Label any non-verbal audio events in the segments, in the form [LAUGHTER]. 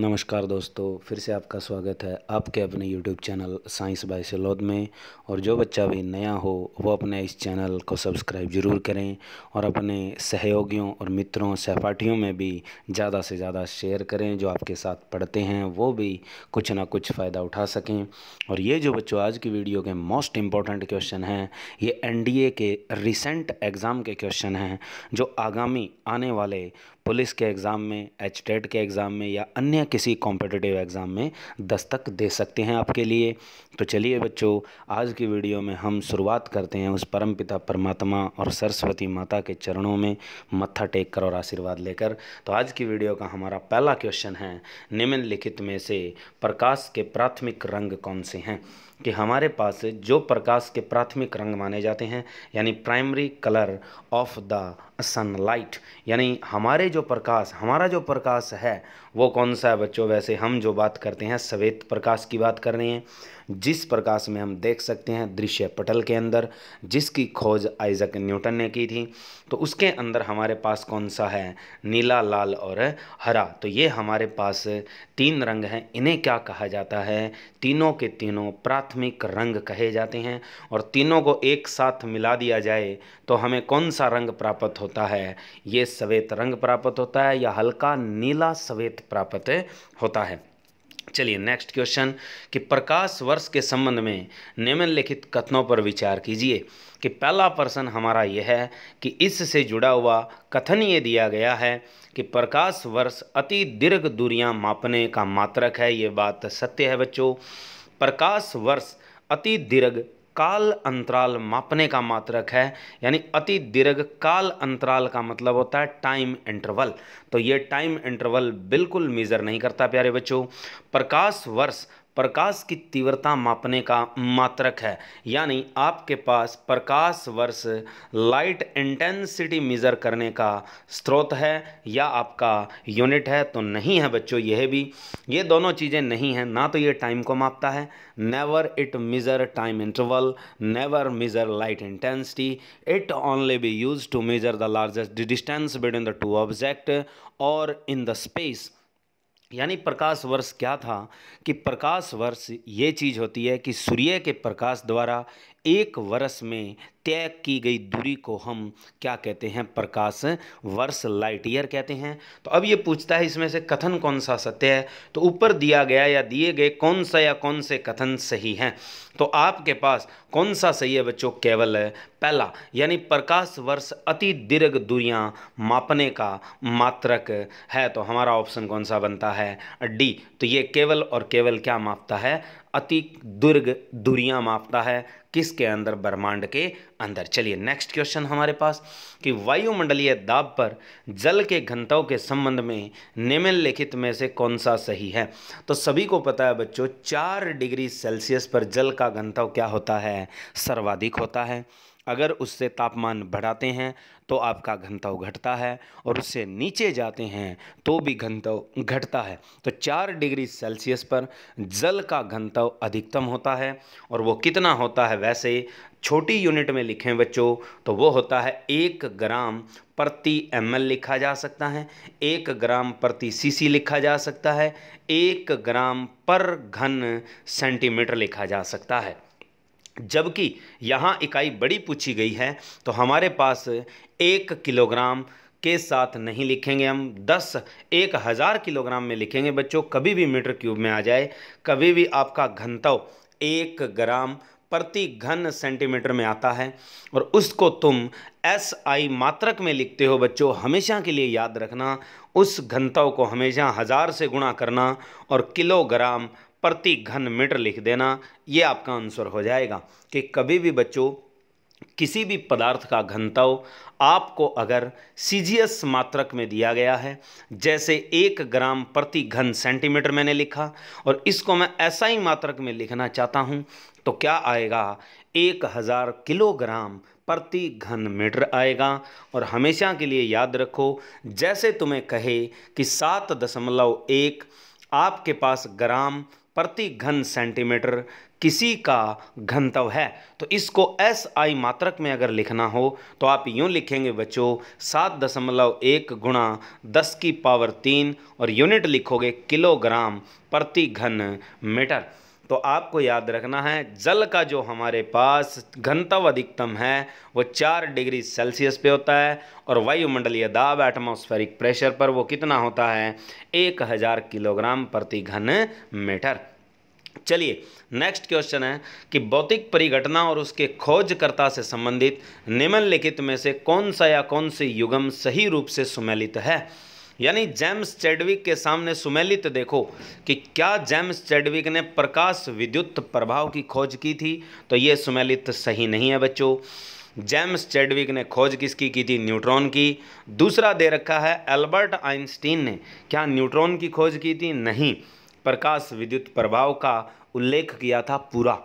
नमस्कार दोस्तों फिर से आपका स्वागत है आपके अपने YouTube चैनल साइंस बाय सलोद में और जो बच्चा भी नया हो वो अपने इस चैनल को सब्सक्राइब ज़रूर करें और अपने सहयोगियों और मित्रों सहपाठियों में भी ज़्यादा से ज़्यादा शेयर करें जो आपके साथ पढ़ते हैं वो भी कुछ ना कुछ फ़ायदा उठा सकें और ये जो बच्चों आज की वीडियो के मोस्ट इम्पॉर्टेंट क्वेश्चन हैं ये एन के रिसेंट एग्ज़ाम के क्वेश्चन हैं जो आगामी आने वाले पुलिस के एग्ज़ाम में एच के एग्ज़ाम में या अन्य किसी कॉम्पिटिटिव एग्ज़ाम में दस्तक दे सकते हैं आपके लिए तो चलिए बच्चों आज की वीडियो में हम शुरुआत करते हैं उस परम पिता परमात्मा और सरस्वती माता के चरणों में मत्था टेक कर और आशीर्वाद लेकर तो आज की वीडियो का हमारा पहला क्वेश्चन है निम्नलिखित में से प्रकाश के प्राथमिक रंग कौन से हैं कि हमारे पास जो प्रकाश के प्राथमिक रंग माने जाते हैं यानी primary colour of the sunlight यानी हमारे जो प्रकाश हमारा जो प्रकाश है वो कौन सा है बच्चों वैसे हम जो बात करते हैं सवेत प्रकाश की बात कर रहे हैं जिस प्रकाश में हम देख सकते हैं दृश्य पटल के अंदर जिसकी खोज आइजक न्यूटन ने की थी तो उसके अंदर हमारे पास कौन सा है नीला लाल और हरा तो ये हमारे पास तीन रंग हैं इन्हें क्या कहा जाता है तीनों के तीनों प्राथमिक रंग कहे जाते हैं और तीनों को एक साथ मिला दिया जाए तो हमें कौन सा रंग प्राप्त हो होता है ये सवेत रंग प्राप्त होता है या हल्का नीला सवेत प्राप्त होता है चलिए नेक्स्ट क्वेश्चन कि प्रकाश वर्ष के संबंध में निम्नलिखित कथनों पर विचार कीजिए कि पहला प्रश्न हमारा यह है कि इससे जुड़ा हुआ कथन ये दिया गया है कि प्रकाश वर्ष अति दीर्घ दूरियां मापने का मात्रक है ये बात सत्य है बच्चों प्रकाश वर्ष अति दीर्घ काल अंतराल मापने का मात्रक है यानी अति दीर्घ काल अंतराल का मतलब होता है टाइम इंटरवल तो ये टाइम इंटरवल बिल्कुल मेज़र नहीं करता प्यारे बच्चों प्रकाश वर्ष प्रकाश की तीव्रता मापने का मात्रक है यानी आपके पास प्रकाश वर्ष लाइट इंटेंसिटी मेज़र करने का स्रोत है या आपका यूनिट है तो नहीं है बच्चों यह भी ये दोनों चीज़ें नहीं हैं ना तो ये टाइम को मापता है never it measure time interval never measure light intensity it only be use to measure the largest distance between the two object और इन द स्पेस यानी प्रकाश वर्ष क्या था कि प्रकाश वर्ष ये चीज़ होती है कि सूर्य के प्रकाश द्वारा एक वर्ष में तय की गई दूरी को हम क्या कहते हैं प्रकाश वर्ष लाइट ईयर कहते हैं तो अब ये पूछता है इसमें से कथन कौन सा सत्य है तो ऊपर दिया गया या दिए गए कौन सा या कौन से कथन सही हैं तो आपके पास कौन सा सही है बच्चों केवल पहला यानी प्रकाश वर्ष अति दीर्घ दूरियां मापने का मात्रक है तो हमारा ऑप्शन कौन सा बनता है डी तो ये केवल और केवल क्या मापता है अति दुर्ग दूरियां मापता है किसके अंदर ब्रह्मांड के अंदर चलिए नेक्स्ट क्वेश्चन हमारे पास कि वायुमंडलीय दाब पर जल के घनताओं के संबंध में निम्नलिखित में से कौन सा सही है तो सभी को पता है बच्चों चार डिग्री सेल्सियस पर जल का घनताव क्या होता है सर्वाधिक होता है अगर उससे तापमान बढ़ाते हैं तो आपका घनत्व घटता है और उससे नीचे जाते हैं तो भी घनत्व घटता है तो चार डिग्री सेल्सियस पर जल का घनत्व अधिकतम होता है और वो कितना होता है वैसे छोटी यूनिट में लिखें बच्चों तो वो होता है एक ग्राम प्रति एम लिखा जा सकता है एक ग्राम प्रति सीसी लिखा जा सकता है एक ग्राम पर घन सेंटीमीटर लिखा जा सकता है जबकि यहाँ इकाई बड़ी पूछी गई है तो हमारे पास एक किलोग्राम के साथ नहीं लिखेंगे हम दस एक हज़ार किलोग्राम में लिखेंगे बच्चों कभी भी मीटर क्यूब में आ जाए कभी भी आपका घनत्व एक ग्राम प्रति घन सेंटीमीटर में आता है और उसको तुम एस आई मात्रक में लिखते हो बच्चों हमेशा के लिए याद रखना उस घनत्व को हमेशा हज़ार से गुणा करना और किलोग्राम प्रति घन मीटर लिख देना ये आपका आंसर हो जाएगा कि कभी भी बच्चों किसी भी पदार्थ का घनत्व आपको अगर एस मात्रक में दिया गया है जैसे एक ग्राम प्रति घन सेंटीमीटर मैंने लिखा और इसको मैं ऐसा ही मात्रक में लिखना चाहता हूँ तो क्या आएगा एक हज़ार किलोग्राम प्रति घन मीटर आएगा और हमेशा के लिए याद रखो जैसे तुम्हें कहे कि सात दशमलव एक आपके पास ग्राम प्रति घन सेंटीमीटर किसी का घनत्व है तो इसको एस आई मात्रक में अगर लिखना हो तो आप यूँ लिखेंगे बच्चों सात दशमलव एक गुणा दस की पावर तीन और यूनिट लिखोगे किलोग्राम प्रति घन मीटर तो आपको याद रखना है जल का जो हमारे पास घनत्व अधिकतम है वो चार डिग्री सेल्सियस पे होता है और वायुमंडलीय दाब एटमॉस्फेरिक प्रेशर पर वो कितना होता है एक हज़ार किलोग्राम प्रति घन मीटर चलिए नेक्स्ट क्वेश्चन है कि भौतिक परिघटना और उसके खोजकर्ता से संबंधित निम्नलिखित में से कौन सा या कौन से युगम सही रूप से सुमेलित है यानी जेम्स चैडविक के सामने सुमेलित देखो कि क्या जेम्स चैडविक ने प्रकाश विद्युत प्रभाव की खोज की थी तो ये सुमेलित सही नहीं है बच्चों जेम्स चैडविक ने खोज किसकी की थी न्यूट्रॉन की दूसरा दे रखा है एल्बर्ट आइंस्टीन ने क्या न्यूट्रॉन की खोज की थी नहीं प्रकाश विद्युत प्रभाव का उल्लेख किया था पूरा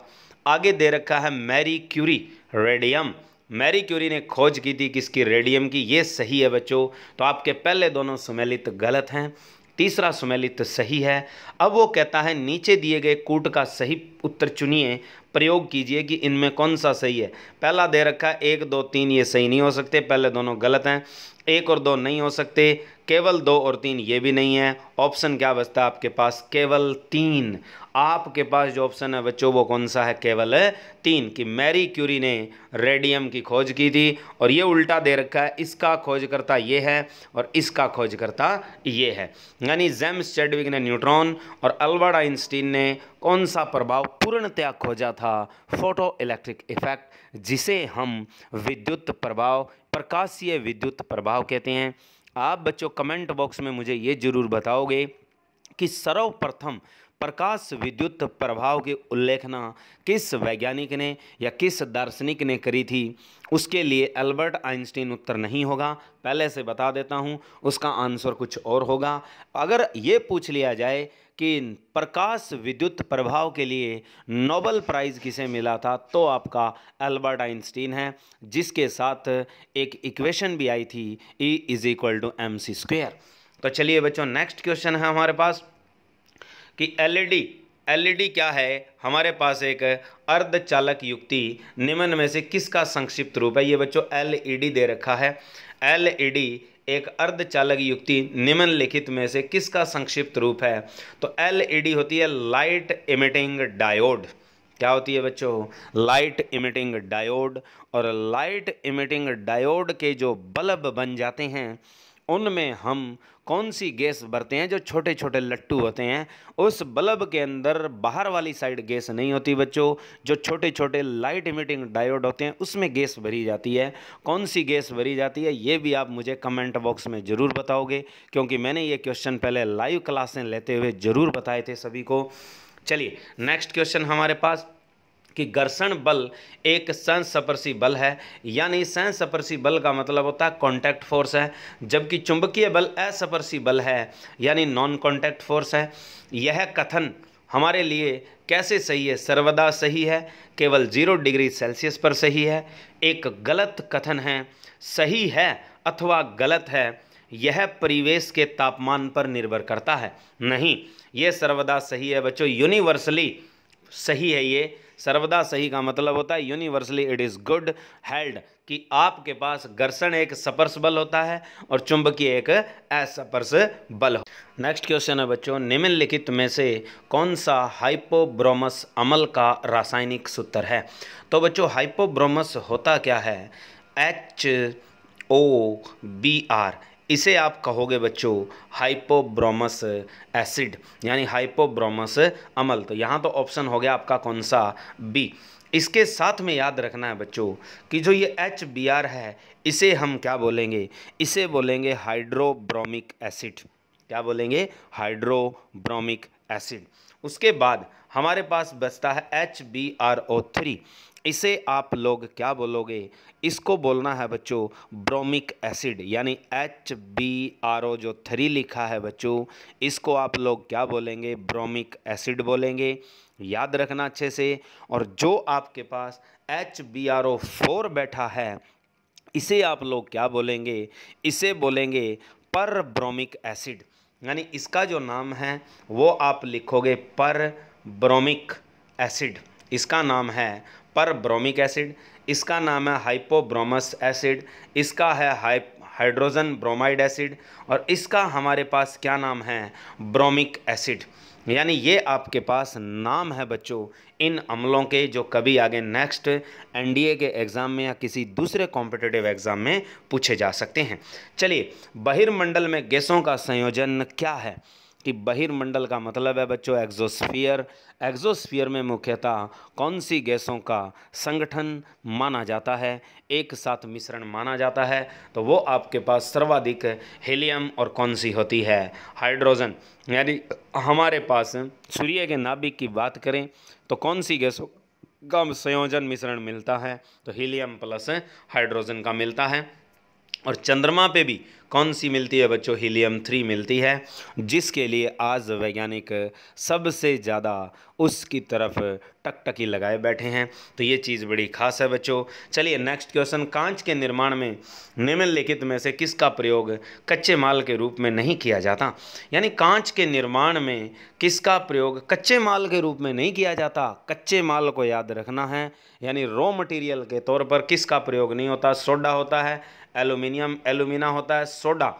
आगे दे रखा है Marie Curie radium Marie Curie ने खोज की थी किसकी रेडियम की ये सही है बच्चों तो आपके पहले दोनों सुमेलित गलत हैं तीसरा सुमेलित सही है अब वो कहता है नीचे दिए गए कूट का सही उत्तर चुनिए प्रयोग कीजिए कि इनमें कौन सा सही है पहला दे रखा है एक दो तीन ये सही नहीं हो सकते पहले दोनों गलत हैं एक और दो नहीं हो सकते केवल दो और तीन ये भी नहीं है ऑप्शन क्या बचता है आपके पास केवल तीन आपके पास जो ऑप्शन है बच्चों वो कौन सा है केवल तीन कि मैरी क्यूरी ने रेडियम की खोज की थी और ये उल्टा दे रखा है इसका खोजकर्ता ये है और इसका खोजकर्ता ये है यानी जेम्स चेडविक ने न्यूट्रॉन और अल्बर्ट आइंस्टीन ने कौन सा प्रभाव पूर्णतया खोजा था फोटो इलेक्ट्रिक इफेक्ट जिसे हम विद्युत प्रभाव प्रकाशीय विद्युत प्रभाव कहते हैं आप बच्चों कमेंट बॉक्स में मुझे ये ज़रूर बताओगे कि सर्वप्रथम प्रकाश विद्युत प्रभाव की उल्लेखना किस वैज्ञानिक ने या किस दार्शनिक ने करी थी उसके लिए अल्बर्ट आइंस्टीन उत्तर नहीं होगा पहले से बता देता हूँ उसका आंसर कुछ और होगा अगर ये पूछ लिया जाए कि प्रकाश विद्युत प्रभाव के लिए नोबल प्राइज़ किसे मिला था तो आपका अल्बर्ट आइंस्टीन है जिसके साथ एक इक्वेशन भी आई थी E is equal to M C square तो चलिए बच्चों नेक्स्ट क्वेश्चन है हमारे पास कि एलईडी एलईडी e e क्या है हमारे पास एक अर्धचालक युक्ति निम्न में से किसका संक्षिप्त रूप है ये बच्चों एलईडी e दे रखा है एलईडी एक अर्धचालक युक्ति निम्नलिखित में से किसका संक्षिप्त रूप है तो एलईडी e होती है लाइट इमिटिंग डायोड क्या होती है बच्चों लाइट इमिटिंग डायोड और लाइट इमिटिंग डायोड के जो बल्ब बन जाते हैं उनमें हम कौन सी गैस भरते हैं जो छोटे छोटे लट्टू होते हैं उस बल्ब के अंदर बाहर वाली साइड गैस नहीं होती बच्चों जो छोटे छोटे लाइट इमिटिंग डायोड होते हैं उसमें गैस भरी जाती है कौन सी गैस भरी जाती है ये भी आप मुझे कमेंट बॉक्स में ज़रूर बताओगे क्योंकि मैंने ये क्वेश्चन पहले लाइव क्लासें लेते हुए ज़रूर बताए थे सभी को चलिए नेक्स्ट क्वेश्चन हमारे पास कि घर्षण बल एक संसपर्शी बल है यानी सपरसी बल का मतलब होता है कॉन्टैक्ट फोर्स है जबकि चुंबकीय बल असपरसी बल है यानी नॉन कॉन्टैक्ट फोर्स है यह कथन हमारे लिए कैसे सही है सर्वदा सही है केवल जीरो डिग्री सेल्सियस पर सही है एक गलत कथन है सही है अथवा गलत है यह परिवेश के तापमान पर निर्भर करता है नहीं यह सर्वदा सही है बच्चों यूनिवर्सली सही है ये सर्वदा सही का मतलब होता है universally it is good held कि आपके पास घर्षण एक सपर्स बल होता है और चुंबकीय एक असपर्स बल हो नेक्स्ट क्वेश्चन है बच्चों निम्नलिखित में से कौन सा हाइपोब्रोमस अमल का रासायनिक सूत्र है तो बच्चों हाइपोब्रोमस होता क्या है एच ओ बी आर इसे आप कहोगे बच्चों हाइपोब्रोमस एसिड यानी हाइपोब्रोमस अमल तो यहाँ तो ऑप्शन हो गया आपका कौन सा बी इसके साथ में याद रखना है बच्चों कि जो ये एच बी आर है इसे हम क्या बोलेंगे इसे बोलेंगे हाइड्रोब्रोमिक एसिड क्या बोलेंगे हाइड्रोब्रोमिक एसिड उसके बाद हमारे पास बचता है H B R O three इसे आप लोग क्या बोलोगे इसको बोलना है बच्चों ब्रोमिक एसिड यानी एच बी आर ओ जो थ्री लिखा है बच्चों इसको आप लोग क्या बोलेंगे ब्रोमिक एसिड बोलेंगे याद रखना अच्छे से और जो आपके पास H B R O four बैठा है इसे आप लोग क्या बोलेंगे इसे बोलेंगे पर ब्रोमिक एसिड यानी इसका जो नाम है वो आप लिखोगे पर ब्रोमिक एसिड इसका नाम है पर ब्रोमिक एसिड इसका नाम है हाइपोब्रोमस एसिड इसका है हाइप हाइड्रोजन ब्रोमाइड एसिड और इसका हमारे पास क्या नाम है ब्रोमिक एसिड यानी ये आपके पास नाम है बच्चों इन अम्लों के जो कभी आगे नेक्स्ट एनडीए के एग्ज़ाम में या किसी दूसरे कॉम्पिटेटिव एग्ज़ाम में पूछे जा सकते हैं चलिए बहिर्मंडल में गैसों का संयोजन क्या है कि बहिर्मंडल का मतलब है बच्चों एग्जोस्फियर एग्जोस्फियर में मुख्यतः कौन सी गैसों का संगठन माना जाता है एक साथ मिश्रण माना जाता है तो वो आपके पास सर्वाधिक हीलियम और कौन सी होती है हाइड्रोजन यानी हमारे पास सूर्य के नाभिक की बात करें तो कौन सी गैसों का संयोजन मिश्रण मिलता है तो हीलियम प्लस हाइड्रोजन का मिलता है और चंद्रमा पे भी कौन सी मिलती है बच्चों हीलियम थ्री मिलती है जिसके लिए आज वैज्ञानिक सबसे ज़्यादा उसकी तरफ टकटकी लगाए बैठे हैं तो ये चीज़ बड़ी खास है बच्चों चलिए नेक्स्ट क्वेश्चन कांच के निर्माण में निम्नलिखित में से किसका प्रयोग कच्चे माल के रूप में नहीं किया जाता यानी कांच के निर्माण में किसका प्रयोग कच्चे माल के रूप में नहीं किया जाता कच्चे माल को याद रखना है यानी रॉ मटेरियल के तौर पर किसका प्रयोग नहीं होता सोडा होता है एलुमिनियम एलुमिना होता है सोडा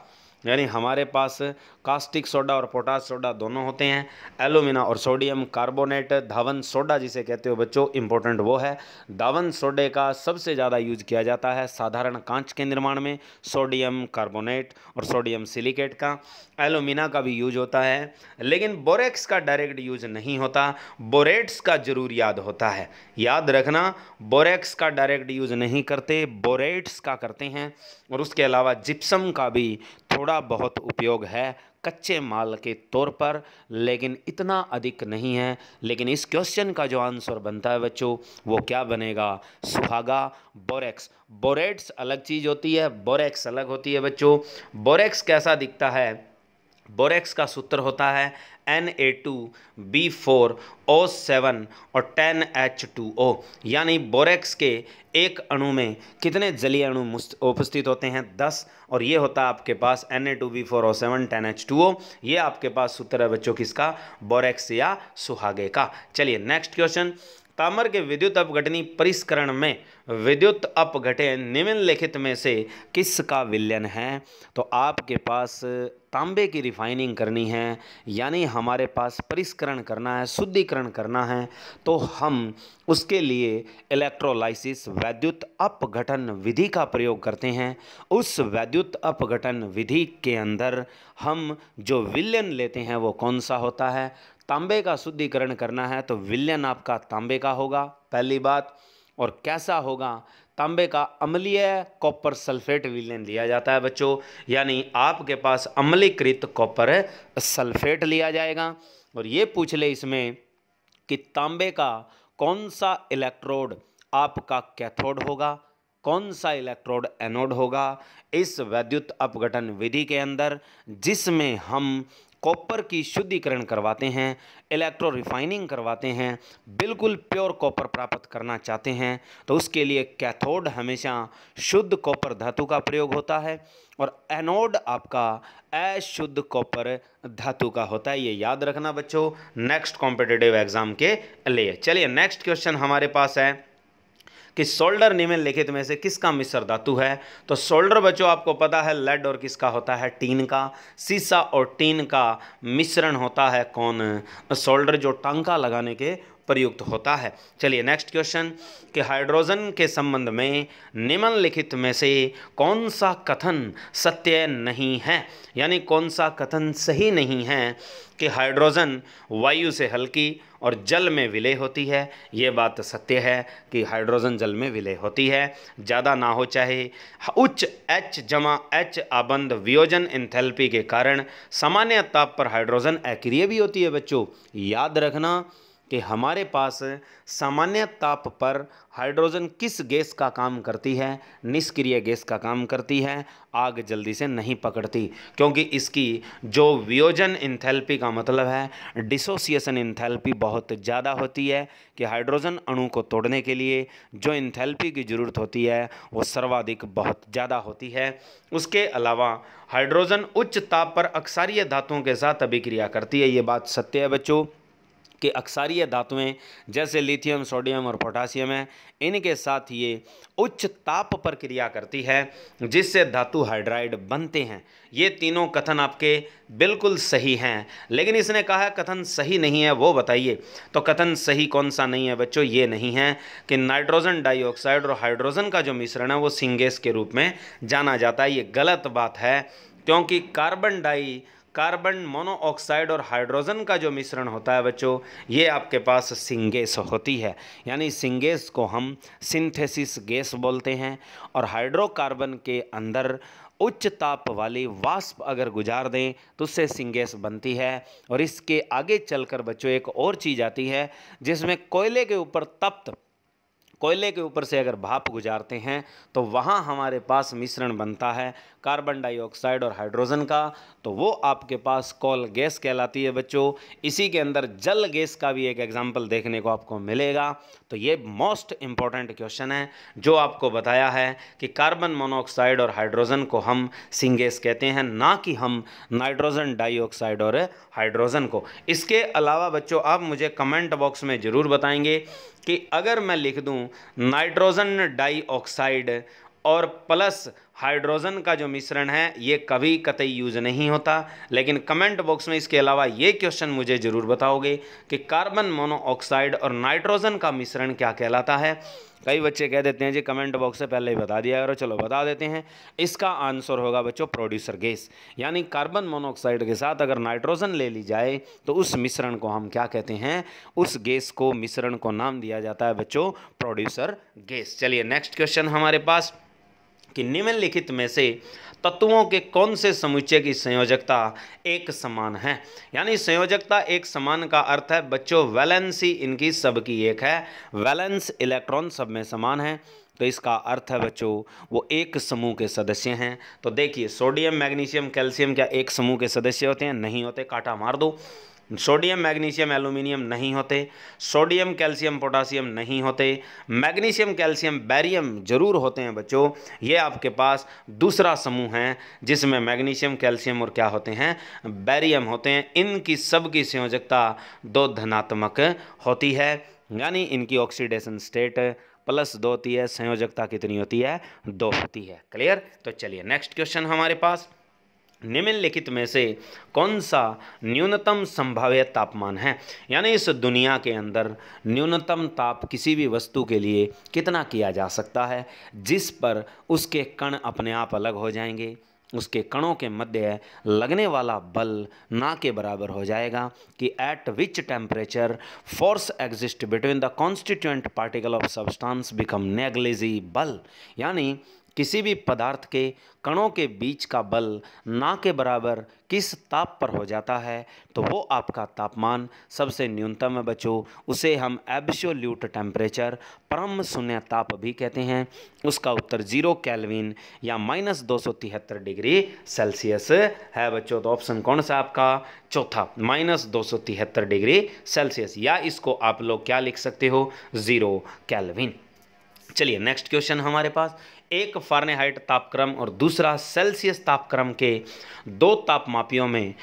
यानी हमारे पास कास्टिक सोडा और पोटास सोडा दोनों होते हैं एलुमिना और सोडियम कार्बोनेट धावन सोडा जिसे कहते हो बच्चों इंपॉर्टेंट वो है धावन सोडे का सबसे ज़्यादा यूज किया जाता है साधारण कांच के निर्माण में सोडियम कार्बोनेट और सोडियम सिलिकेट का एलुमिना का भी यूज होता है लेकिन बोरेक्स का डायरेक्ट यूज नहीं होता बोरेट्स का जरूर याद होता है याद रखना बोरेक्स का डायरेक्ट यूज नहीं करते बोरेट्स का करते हैं और उसके अलावा जिप्सम का भी थोड़ा बहुत उपयोग है कच्चे माल के तौर पर लेकिन इतना अधिक नहीं है लेकिन इस क्वेश्चन का जो आंसर बनता है बच्चों वो क्या बनेगा सुहागा बोरेक्स बोरेट्स अलग चीज़ होती है बोरेक्स अलग होती है बच्चों बोरेक्स कैसा दिखता है बोरेक्स का सूत्र होता है N A two B four O seven और टेन एच टू ओ यानी बोरेक्स के एक अणु में कितने जलीय अणु उपस्थित होते हैं दस और ये होता है आपके पास N A two B four O seven ten H two O ये आपके पास सूत्र है बच्चों किसका बोरेक्स या सुहागे का चलिए नेक्स्ट क्वेश्चन तामर के विद्युत अपघटनी परिष्करण में विद्युत अपघटन निम्नलिखित में से किसका विलयन है तो आपके पास तांबे की रिफाइनिंग करनी है यानी हमारे पास परिष्करण करना है शुद्धिकरण करना है तो हम उसके लिए इलेक्ट्रोलाइसिस वैद्युत अपघटन विधि का प्रयोग करते हैं उस वैद्युत अपघटन विधि के अंदर हम जो विलयन लेते हैं वो कौन सा होता है तांबे का शुद्धिकरण करना है तो विलयन आपका तांबे का होगा पहली बात और कैसा होगा तांबे का अम्लीय कॉपर सल्फेट विलयन लिया जाता है बच्चों यानी आपके पास अम्लीकृत कॉपर सल्फेट लिया जाएगा और ये पूछ ले इसमें कि तांबे का कौन सा इलेक्ट्रोड आपका कैथोड होगा कौन सा इलेक्ट्रोड एनोड होगा इस वैद्युत अपघटन विधि के अंदर जिसमें हम कॉपर की शुद्धिकरण करवाते हैं इलेक्ट्रो रिफाइनिंग करवाते हैं बिल्कुल प्योर कॉपर प्राप्त करना चाहते हैं तो उसके लिए कैथोड हमेशा शुद्ध कॉपर धातु का प्रयोग होता है और एनोड आपका अशुद्ध कॉपर धातु का होता है ये याद रखना बच्चों नेक्स्ट कॉम्पिटेटिव एग्ज़ाम के लिए चलिए नेक्स्ट क्वेश्चन हमारे पास है कि सोल्डर निमेन लिखित में से किसका मिश्र धातु है तो सोल्डर बच्चों आपको पता है लेड और किसका होता है टीन का सीसा और टीन का मिश्रण होता है कौन सोल्डर जो टांका लगाने के प्रयुक्त होता है चलिए नेक्स्ट क्वेश्चन कि हाइड्रोजन के संबंध में निम्नलिखित में से कौन सा कथन सत्य नहीं है यानी कौन सा कथन सही नहीं है कि हाइड्रोजन वायु से हल्की और जल में विलय होती है ये बात सत्य है कि हाइड्रोजन जल में विलय होती है ज़्यादा ना हो चाहे उच्च एच जमा एच आबंध वियोजन इंथेल्पी के कारण सामान्य ताप पर हाइड्रोजन अक्रिय भी होती है बच्चों याद रखना कि हमारे पास सामान्य ताप पर हाइड्रोजन किस गैस का काम करती है निष्क्रिय गैस का काम करती है आग जल्दी से नहीं पकड़ती क्योंकि इसकी जो वियोजन इंथैल्पी का मतलब है डिसोसिएशन इंथैल्पी बहुत ज़्यादा होती है कि हाइड्रोजन अणु को तोड़ने के लिए जो इंथैल्पी की ज़रूरत होती है वो सर्वाधिक बहुत ज़्यादा होती है उसके अलावा हाइड्रोजन उच्च ताप पर अक्सारीय धातुओं के साथ अभिक्रिया करती है ये बात सत्य है बच्चों कि अक्सारीय धातुएं जैसे लिथियम सोडियम और पोटासियम है इनके साथ ये उच्च ताप पर क्रिया करती है जिससे धातु हाइड्राइड बनते हैं ये तीनों कथन आपके बिल्कुल सही हैं लेकिन इसने कहा कथन सही नहीं है वो बताइए तो कथन सही कौन सा नहीं है बच्चों ये नहीं है कि नाइट्रोजन डाइऑक्साइड और हाइड्रोजन का जो मिश्रण है वो सिंगेस के रूप में जाना जाता है ये गलत बात है क्योंकि कार्बन डाई कार्बन मोनोऑक्साइड और हाइड्रोजन का जो मिश्रण होता है बच्चों ये आपके पास सिंगेस होती है यानी सिंगेस को हम सिंथेसिस गैस बोलते हैं और हाइड्रोकार्बन के अंदर उच्च ताप वाली वाष्प अगर गुजार दें तो उससे सिंगेस बनती है और इसके आगे चलकर बच्चों एक और चीज़ आती है जिसमें कोयले के ऊपर तप्त कोयले के ऊपर से अगर भाप गुजारते हैं तो वहाँ हमारे पास मिश्रण बनता है कार्बन डाइऑक्साइड और हाइड्रोजन का तो वो आपके पास कॉल गैस कहलाती है बच्चों इसी के अंदर जल गैस का भी एक एग्जाम्पल देखने को आपको मिलेगा तो ये मोस्ट इम्पॉर्टेंट क्वेश्चन है जो आपको बताया है कि कार्बन मोनोऑक्साइड और हाइड्रोजन को हम सिंगेस कहते हैं ना कि हम नाइट्रोजन डाइऑक्साइड और हाइड्रोजन को इसके अलावा बच्चों आप मुझे कमेंट बॉक्स में ज़रूर बताएंगे कि अगर मैं लिख दूं नाइट्रोजन डाइऑक्साइड और प्लस हाइड्रोजन का जो मिश्रण है ये कभी कतई यूज़ नहीं होता लेकिन कमेंट बॉक्स में इसके अलावा ये क्वेश्चन मुझे ज़रूर बताओगे कि कार्बन मोनोऑक्साइड और नाइट्रोजन का मिश्रण क्या कहलाता है कई बच्चे कह देते हैं जी कमेंट बॉक्स से पहले ही बता दिया करो चलो बता देते हैं इसका आंसर होगा बच्चों प्रोड्यूसर गैस यानी कार्बन मोनोऑक्साइड के साथ अगर नाइट्रोजन ले ली जाए तो उस मिश्रण को हम क्या कहते हैं उस गैस को मिश्रण को नाम दिया जाता है बच्चों प्रोड्यूसर गैस चलिए नेक्स्ट क्वेश्चन हमारे पास कि निम्नलिखित में से तत्वों के कौन से समुच्चय की संयोजकता एक समान है यानी संयोजकता एक समान का अर्थ है बच्चों वैलेंसी इनकी सबकी एक है वैलेंस इलेक्ट्रॉन सब में समान है तो इसका अर्थ है बच्चों वो एक समूह के सदस्य हैं तो देखिए सोडियम मैग्नीशियम कैल्शियम क्या एक समूह के सदस्य होते हैं नहीं होते काटा मार दो सोडियम मैग्नीशियम एल्यूमिनियम नहीं होते सोडियम कैल्शियम पोटासियम नहीं होते मैग्नीशियम कैल्शियम बैरियम जरूर होते हैं बच्चों ये आपके पास दूसरा समूह है जिसमें मैग्नीशियम कैल्शियम और क्या होते हैं बैरियम होते हैं इनकी सबकी संयोजकता दो धनात्मक होती है यानी इनकी ऑक्सीडेशन स्टेट प्लस दो होती है संयोजकता कितनी होती है दो होती है क्लियर तो चलिए नेक्स्ट क्वेश्चन हमारे पास निम्नलिखित में से कौन सा न्यूनतम संभाव्य तापमान है यानी इस दुनिया के अंदर न्यूनतम ताप किसी भी वस्तु के लिए कितना किया जा सकता है जिस पर उसके कण अपने आप अलग हो जाएंगे उसके कणों के मध्य लगने वाला बल ना के बराबर हो जाएगा कि at which temperature force exist between the constituent particle of substance become बल यानी किसी भी पदार्थ के कणों के बीच का बल ना के बराबर किस ताप पर हो जाता है तो वो आपका तापमान सबसे न्यूनतम है बचो उसे हम एब्सोल्यूट टेम्परेचर परम शून्य ताप भी कहते हैं उसका उत्तर जीरो कैलविन या माइनस दो सौ तिहत्तर डिग्री सेल्सियस है बच्चों तो ऑप्शन कौन सा आपका चौथा माइनस दो सौ तिहत्तर डिग्री सेल्सियस या इसको आप लोग क्या लिख सकते हो ज़ीरो कैलविन चलिए नेक्स्ट क्वेश्चन हमारे पास एक फारनेहाइट तापक्रम और दूसरा सेल्सियस तापक्रम के दो तापमापियों में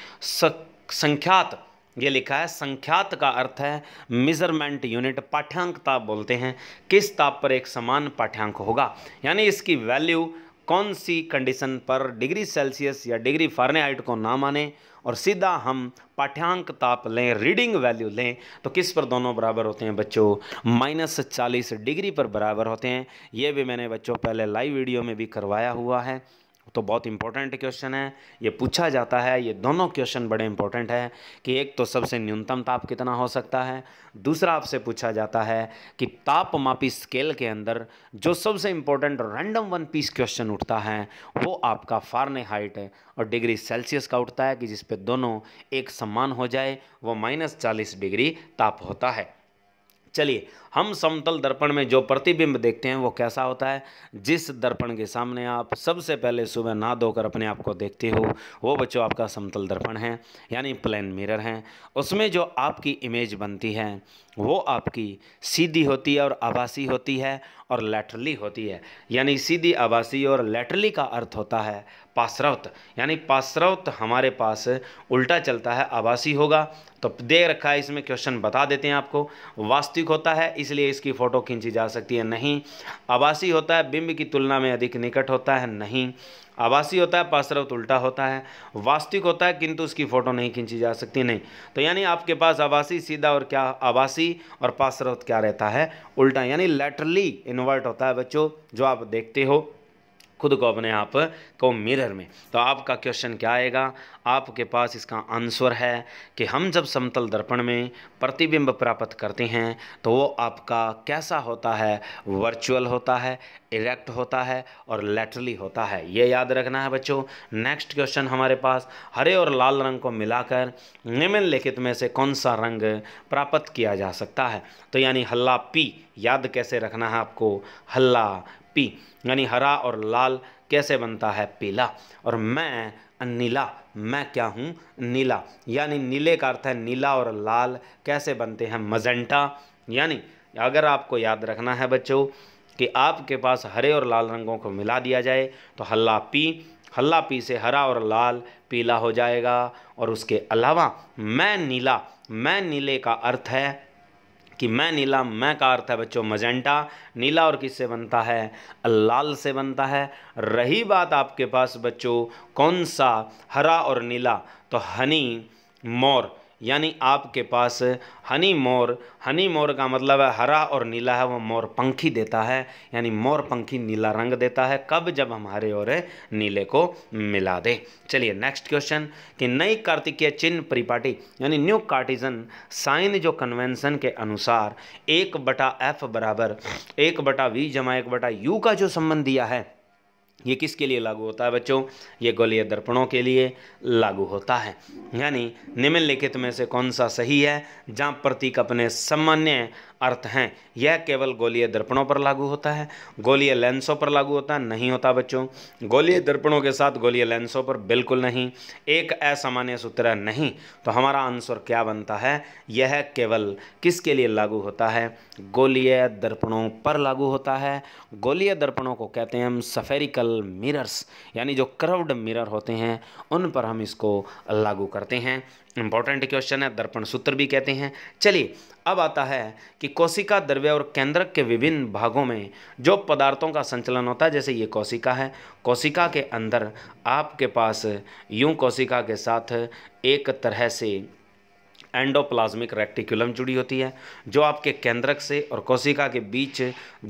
संख्यात ये लिखा है संख्यात का अर्थ है मेजरमेंट यूनिट पाठ्यांक ताप बोलते हैं किस ताप पर एक समान पाठ्यांक होगा यानी इसकी वैल्यू कौन सी कंडीशन पर डिग्री सेल्सियस या डिग्री फारेनहाइट को ना माने और सीधा हम पाठ्यांक ताप लें रीडिंग वैल्यू लें तो किस पर दोनों बराबर होते हैं बच्चों माइनस चालीस डिग्री पर बराबर होते हैं ये भी मैंने बच्चों पहले लाइव वीडियो में भी करवाया हुआ है तो बहुत इंपॉर्टेंट क्वेश्चन है ये पूछा जाता है ये दोनों क्वेश्चन बड़े इंपॉर्टेंट है कि एक तो सबसे न्यूनतम ताप कितना हो सकता है दूसरा आपसे पूछा जाता है कि ताप मापी स्केल के अंदर जो सबसे important random one piece question उठता है वो आपका फारने हाइट है और डिग्री सेल्सियस का उठता है कि जिसपे दोनों एक समान हो जाए वो माइनस चालीस डिग्री ताप होता है चलिए हम समतल दर्पण में जो प्रतिबिंब देखते हैं वो कैसा होता है जिस दर्पण के सामने आप सबसे पहले सुबह नहा धोकर अपने आप को देखते हो वो बच्चों आपका समतल दर्पण है यानी प्लेन मिरर है उसमें जो आपकी इमेज बनती है वो आपकी सीधी होती है और आभासी होती है और लेटरली होती है यानी सीधी आभासी और लेटरली का अर्थ होता है पासरवत यानी पासरवत हमारे पास उल्टा चलता है आभासी होगा तो दे रखा है इसमें क्वेश्चन बता देते हैं आपको वास्तविक होता है इसलिए इसकी फ़ोटो खींची जा सकती है नहीं आवासी होता है बिंब की तुलना में अधिक निकट होता है नहीं आवासी होता है पासरवत उल्टा होता है वास्तविक होता है किंतु उसकी फ़ोटो नहीं खींची जा सकती नहीं तो यानी आपके पास आवासी सीधा और क्या आवासी और पासरवत क्या रहता है उल्टा यानी लेटरली इन्वर्ट होता है बच्चों जो आप देखते हो खुद को अपने आप को मिरर में तो आपका क्वेश्चन क्या आएगा आपके पास इसका आंसर है कि हम जब समतल दर्पण में प्रतिबिंब प्राप्त करते हैं तो वो आपका कैसा होता है वर्चुअल होता है इरेक्ट होता है और लेटरली होता है ये याद रखना है बच्चों नेक्स्ट क्वेश्चन हमारे पास हरे और लाल रंग को मिलाकर निम्नलिखित में से कौन सा रंग प्राप्त किया जा सकता है तो यानी हल्ला पी याद कैसे रखना है आपको हल्ला पी यानी हरा और लाल कैसे बनता है पीला और मैं नीला मैं क्या हूँ नीला यानी नीले का अर्थ है नीला और लाल कैसे बनते हैं मजेंटा यानी अगर आपको याद रखना है बच्चों कि आपके पास हरे और लाल रंगों को मिला दिया जाए तो हल्ला पी हल्ला पी से हरा और लाल पीला हो जाएगा और उसके अलावा मैं नीला मैं नीले का अर्थ है कि मैं नीला मैं का अर्थ है बच्चों मजेंटा नीला और किससे बनता है लाल से बनता है रही बात आपके पास बच्चों कौन सा हरा और नीला तो हनी मोर यानी आपके पास हनी मोर हनी मोर का मतलब है हरा और नीला है वो मोर पंखी देता है यानी मोर पंखी नीला रंग देता है कब जब हमारे और नीले को मिला दे चलिए नेक्स्ट क्वेश्चन कि नई कार्तिकीय चिन्ह परिपाटी यानी न्यू कार्टिजन साइन जो कन्वेंसन के अनुसार एक बटा एफ बराबर एक बटा वी जमा एक बटा यू का जो संबंध दिया है ये किसके लिए लागू होता है बच्चों ये गोलीय दर्पणों के लिए लागू होता है यानी निम्नलिखित में से कौन सा सही है जहाँ प्रतीक अपने सामान्य अर्थ हैं यह केवल गोलीय दर्पणों पर लागू होता है गोलीय लेंसों पर लागू होता नहीं होता बच्चों गोलीय दर्पणों के साथ गोलीय लेंसों पर बिल्कुल नहीं एक असामान्य सूत्र नहीं तो हमारा आंसर क्या बनता है यह केवल किसके लिए लागू होता है गोलीय दर्पणों पर लागू होता है गोलीय दर्पणों को कहते हैं हम सफेरिकल मिरर्स यानी जो क्रव्ड मिरर होते हैं उन पर हम इसको लागू करते हैं इंपॉर्टेंट क्वेश्चन है दर्पण सूत्र भी कहते हैं चलिए अब आता है कि कोशिका द्रव्य और केंद्रक के विभिन्न भागों में जो पदार्थों का संचलन होता है जैसे ये कोशिका है कोशिका के अंदर आपके पास यूं कोशिका के साथ एक तरह से एंडोप्लाज्मिक रेक्टिकुलम जुड़ी होती है जो आपके केंद्रक से और कोशिका के बीच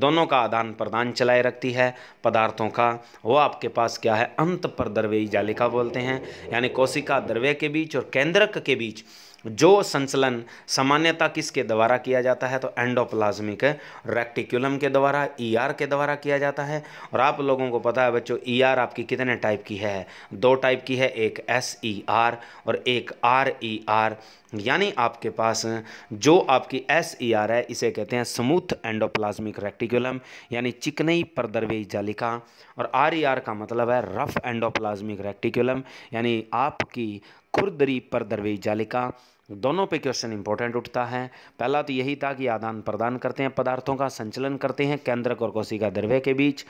दोनों का आदान प्रदान चलाए रखती है पदार्थों का वो आपके पास क्या है अंत पर द्रव्यी जालिका बोलते हैं यानी कोशिका द्रव्य के बीच और केंद्रक के बीच जो संचलन सामान्यता किसके द्वारा किया जाता है तो एंडोप्लाज्मिक रेक्टिकुलम के द्वारा ईआर e के द्वारा किया जाता है और आप लोगों को पता है बच्चों ईआर e आपकी कितने टाइप की है दो टाइप की है एक एस ई आर और एक आर ई आर यानी आपके पास जो आपकी एस ई आर है इसे कहते हैं स्मूथ एंडोप्लाज्मिक रेक्टिकुलम यानी चिकनई परदरवी जालिका और आर ई आर का मतलब है रफ एंडोप्लाज्मिक रेक्टिकुलम यानी आपकी खुरदरी परदरवी जालिका दोनों पे क्वेश्चन इंपॉर्टेंट उठता है पहला तो यही था कि आदान प्रदान करते हैं पदार्थों का संचलन करते हैं केंद्रक और कोशिका द्रव्य के बीच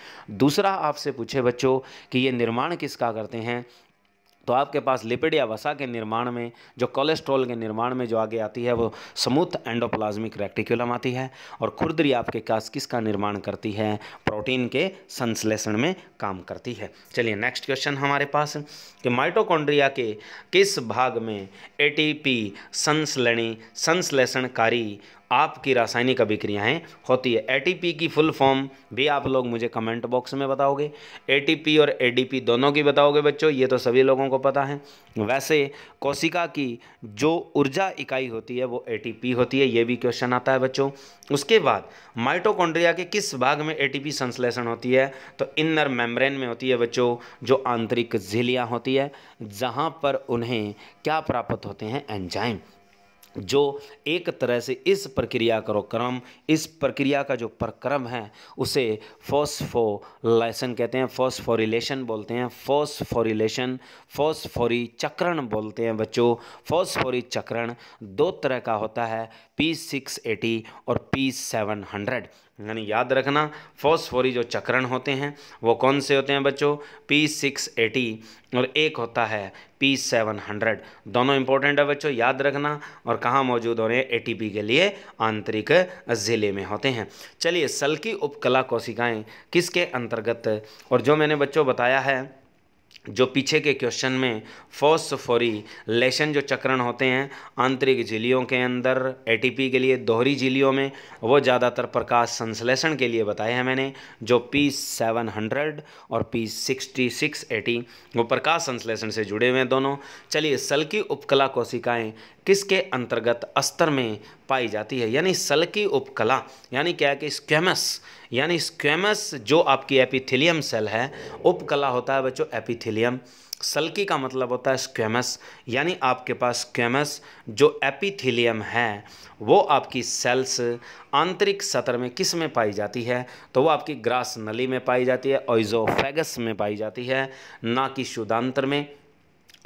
दूसरा आपसे पूछे बच्चों कि ये निर्माण किसका करते हैं तो आपके पास लिपिड या वसा के निर्माण में जो कोलेस्ट्रॉल के निर्माण में जो आगे आती है वो स्मूथ एंडोप्लाज्मिक रेक्टिकुलम आती है और खुरदरी आपके पास किसका निर्माण करती है प्रोटीन के संश्लेषण में काम करती है चलिए नेक्स्ट क्वेश्चन हमारे पास कि माइटोकॉन्ड्रिया के किस भाग में एटीपी संश्लेणी संश्लेषणकारी आपकी रासायनिक अभिक्रियाएं होती है एटीपी की फुल फॉर्म भी आप लोग मुझे कमेंट बॉक्स में बताओगे एटीपी और एडीपी दोनों की बताओगे बच्चों ये तो सभी लोगों को पता है वैसे कोशिका की जो ऊर्जा इकाई होती है वो एटीपी होती है ये भी क्वेश्चन आता है बच्चों उसके बाद माइटोकॉन्ड्रिया के किस भाग में ए संश्लेषण होती है तो इनर मेम्ब्रेन में होती है बच्चों जो आंतरिक झिलियाँ होती है जहाँ पर उन्हें क्या प्राप्त होते हैं एंजाइम जो एक तरह से इस प्रक्रिया करो क्रम इस प्रक्रिया का जो प्रक्रम है उसे फॉस्फोलाइसन कहते हैं फॉस्फोरिलेशन बोलते हैं फॉस्फोरिलेशन फॉस्फोरी चक्रण बोलते हैं बच्चों फॉस्फोरी चक्रण दो तरह का होता है पी सिक्स एटी और पी सेवन हंड्रेड यानी याद रखना फॉस्फोरी जो चक्रण होते हैं वो कौन से होते हैं बच्चों पी सिक्स एटी और एक होता है पी सेवन हंड्रेड दोनों इंपॉर्टेंट है बच्चों याद रखना और कहाँ मौजूद हो रहे हैं एटीपी के लिए आंतरिक ज़िले में होते हैं चलिए सल्की उपकला कोशिकाएं किसके अंतर्गत और जो मैंने बच्चों बताया है जो पीछे के क्वेश्चन में फोसफोरी लेशन जो चक्रण होते हैं आंतरिक झीलियों के अंदर एटीपी के लिए दोहरी झीलियों में वो ज़्यादातर प्रकाश संश्लेषण के लिए बताए हैं मैंने जो पी सेवन हंड्रेड और पी सिक्सटी सिक्स एटी वो प्रकाश संश्लेषण से जुड़े हुए हैं दोनों चलिए सल्की उपकला कोशिकाएं किसके अंतर्गत अस्तर में पाई जाती है यानी सल्की उपकला यानी क्या है कि स्क्वेमस यानी स्क्वेमस जो आपकी एपिथिलियम सेल है उपकला होता है बच्चों एपिथिलियम सल्की का मतलब होता है स्क्वेमस यानी आपके पास स्क्वेमस जो एपिथिलियम है वो आपकी सेल्स आंतरिक सतर में किस में पाई जाती है तो वो आपकी ग्रास नली में पाई जाती है ओइजोफेगस में पाई जाती है ना कि शुद्धांतर में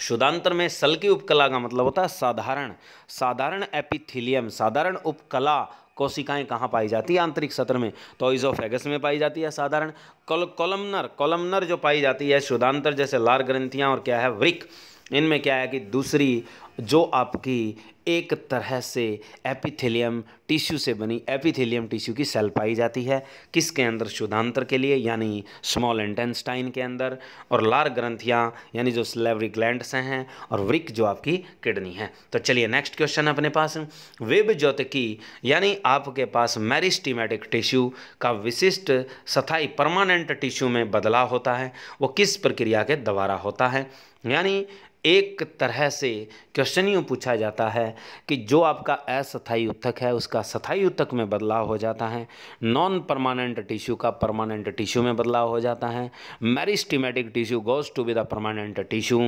शुद्धांतर में सल्की उपकला का मतलब होता है साधारण साधारण एपिथिलियम साधारण उपकला कोशिकाएं कहाँ पाई जाती है आंतरिक सत्र में तो इजोफेगस में पाई जाती है साधारण कॉल कॉलमनर कॉलमनर जो पाई जाती है शुद्धांतर जैसे लार ग्रंथियाँ और क्या है वृक इनमें क्या है कि दूसरी जो आपकी एक तरह से एपिथेलियम टिश्यू से बनी एपिथेलियम टिश्यू की सेल पाई जाती है किसके अंदर शुद्धांतर के लिए यानी स्मॉल इंटेंस्टाइन के अंदर और लार ग्रंथियाँ यानी जो स्लेवरी ग्लैंड्स हैं और वृक जो आपकी किडनी है तो चलिए नेक्स्ट क्वेश्चन अपने पास वेब ज्योतिकी यानी आपके पास मैरिस्टीमेटिक टिश्यू का विशिष्ट सथाई परमानेंट टिश्यू में बदलाव होता है वो किस प्रक्रिया के द्वारा होता है यानी एक तरह से क्वेश्चन यूँ पूछा जाता है कि जो आपका अस्थायी उत्तक है उसका स्थायी उत्तक में बदलाव हो जाता है नॉन परमानेंट टिश्यू का परमानेंट टिश्यू में बदलाव हो जाता है meristematic tissue goes to be the permanent tissue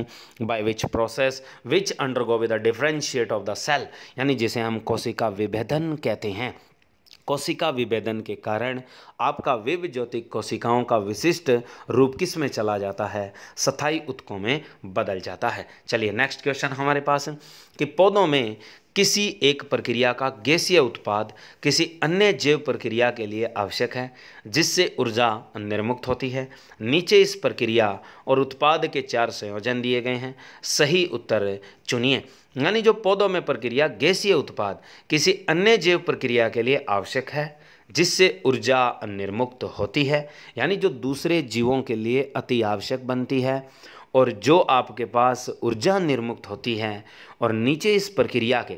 by which process which undergo with the differentiate of the cell यानी जिसे हम कोशिका विभेदन कहते हैं कोशिका विभेदन के कारण आपका विव ज्योतिक कोशिकाओं का विशिष्ट रूप किस में चला जाता है स्थायी उत्कों में बदल जाता है चलिए नेक्स्ट क्वेश्चन हमारे पास कि पौधों में किसी एक प्रक्रिया का गैसीय उत्पाद किसी अन्य जैव प्रक्रिया के लिए आवश्यक है जिससे ऊर्जा निर्मुक्त होती है नीचे इस प्रक्रिया और उत्पाद के चार संयोजन दिए गए हैं सही उत्तर चुनिए यानी जो पौधों में प्रक्रिया गैसीय उत्पाद किसी अन्य जैव प्रक्रिया के लिए आवश्यक है जिससे ऊर्जा निर्मुक्त होती है यानी जो दूसरे जीवों के लिए अति आवश्यक बनती है और जो आपके पास ऊर्जा निर्मुक्त होती है और नीचे इस प्रक्रिया के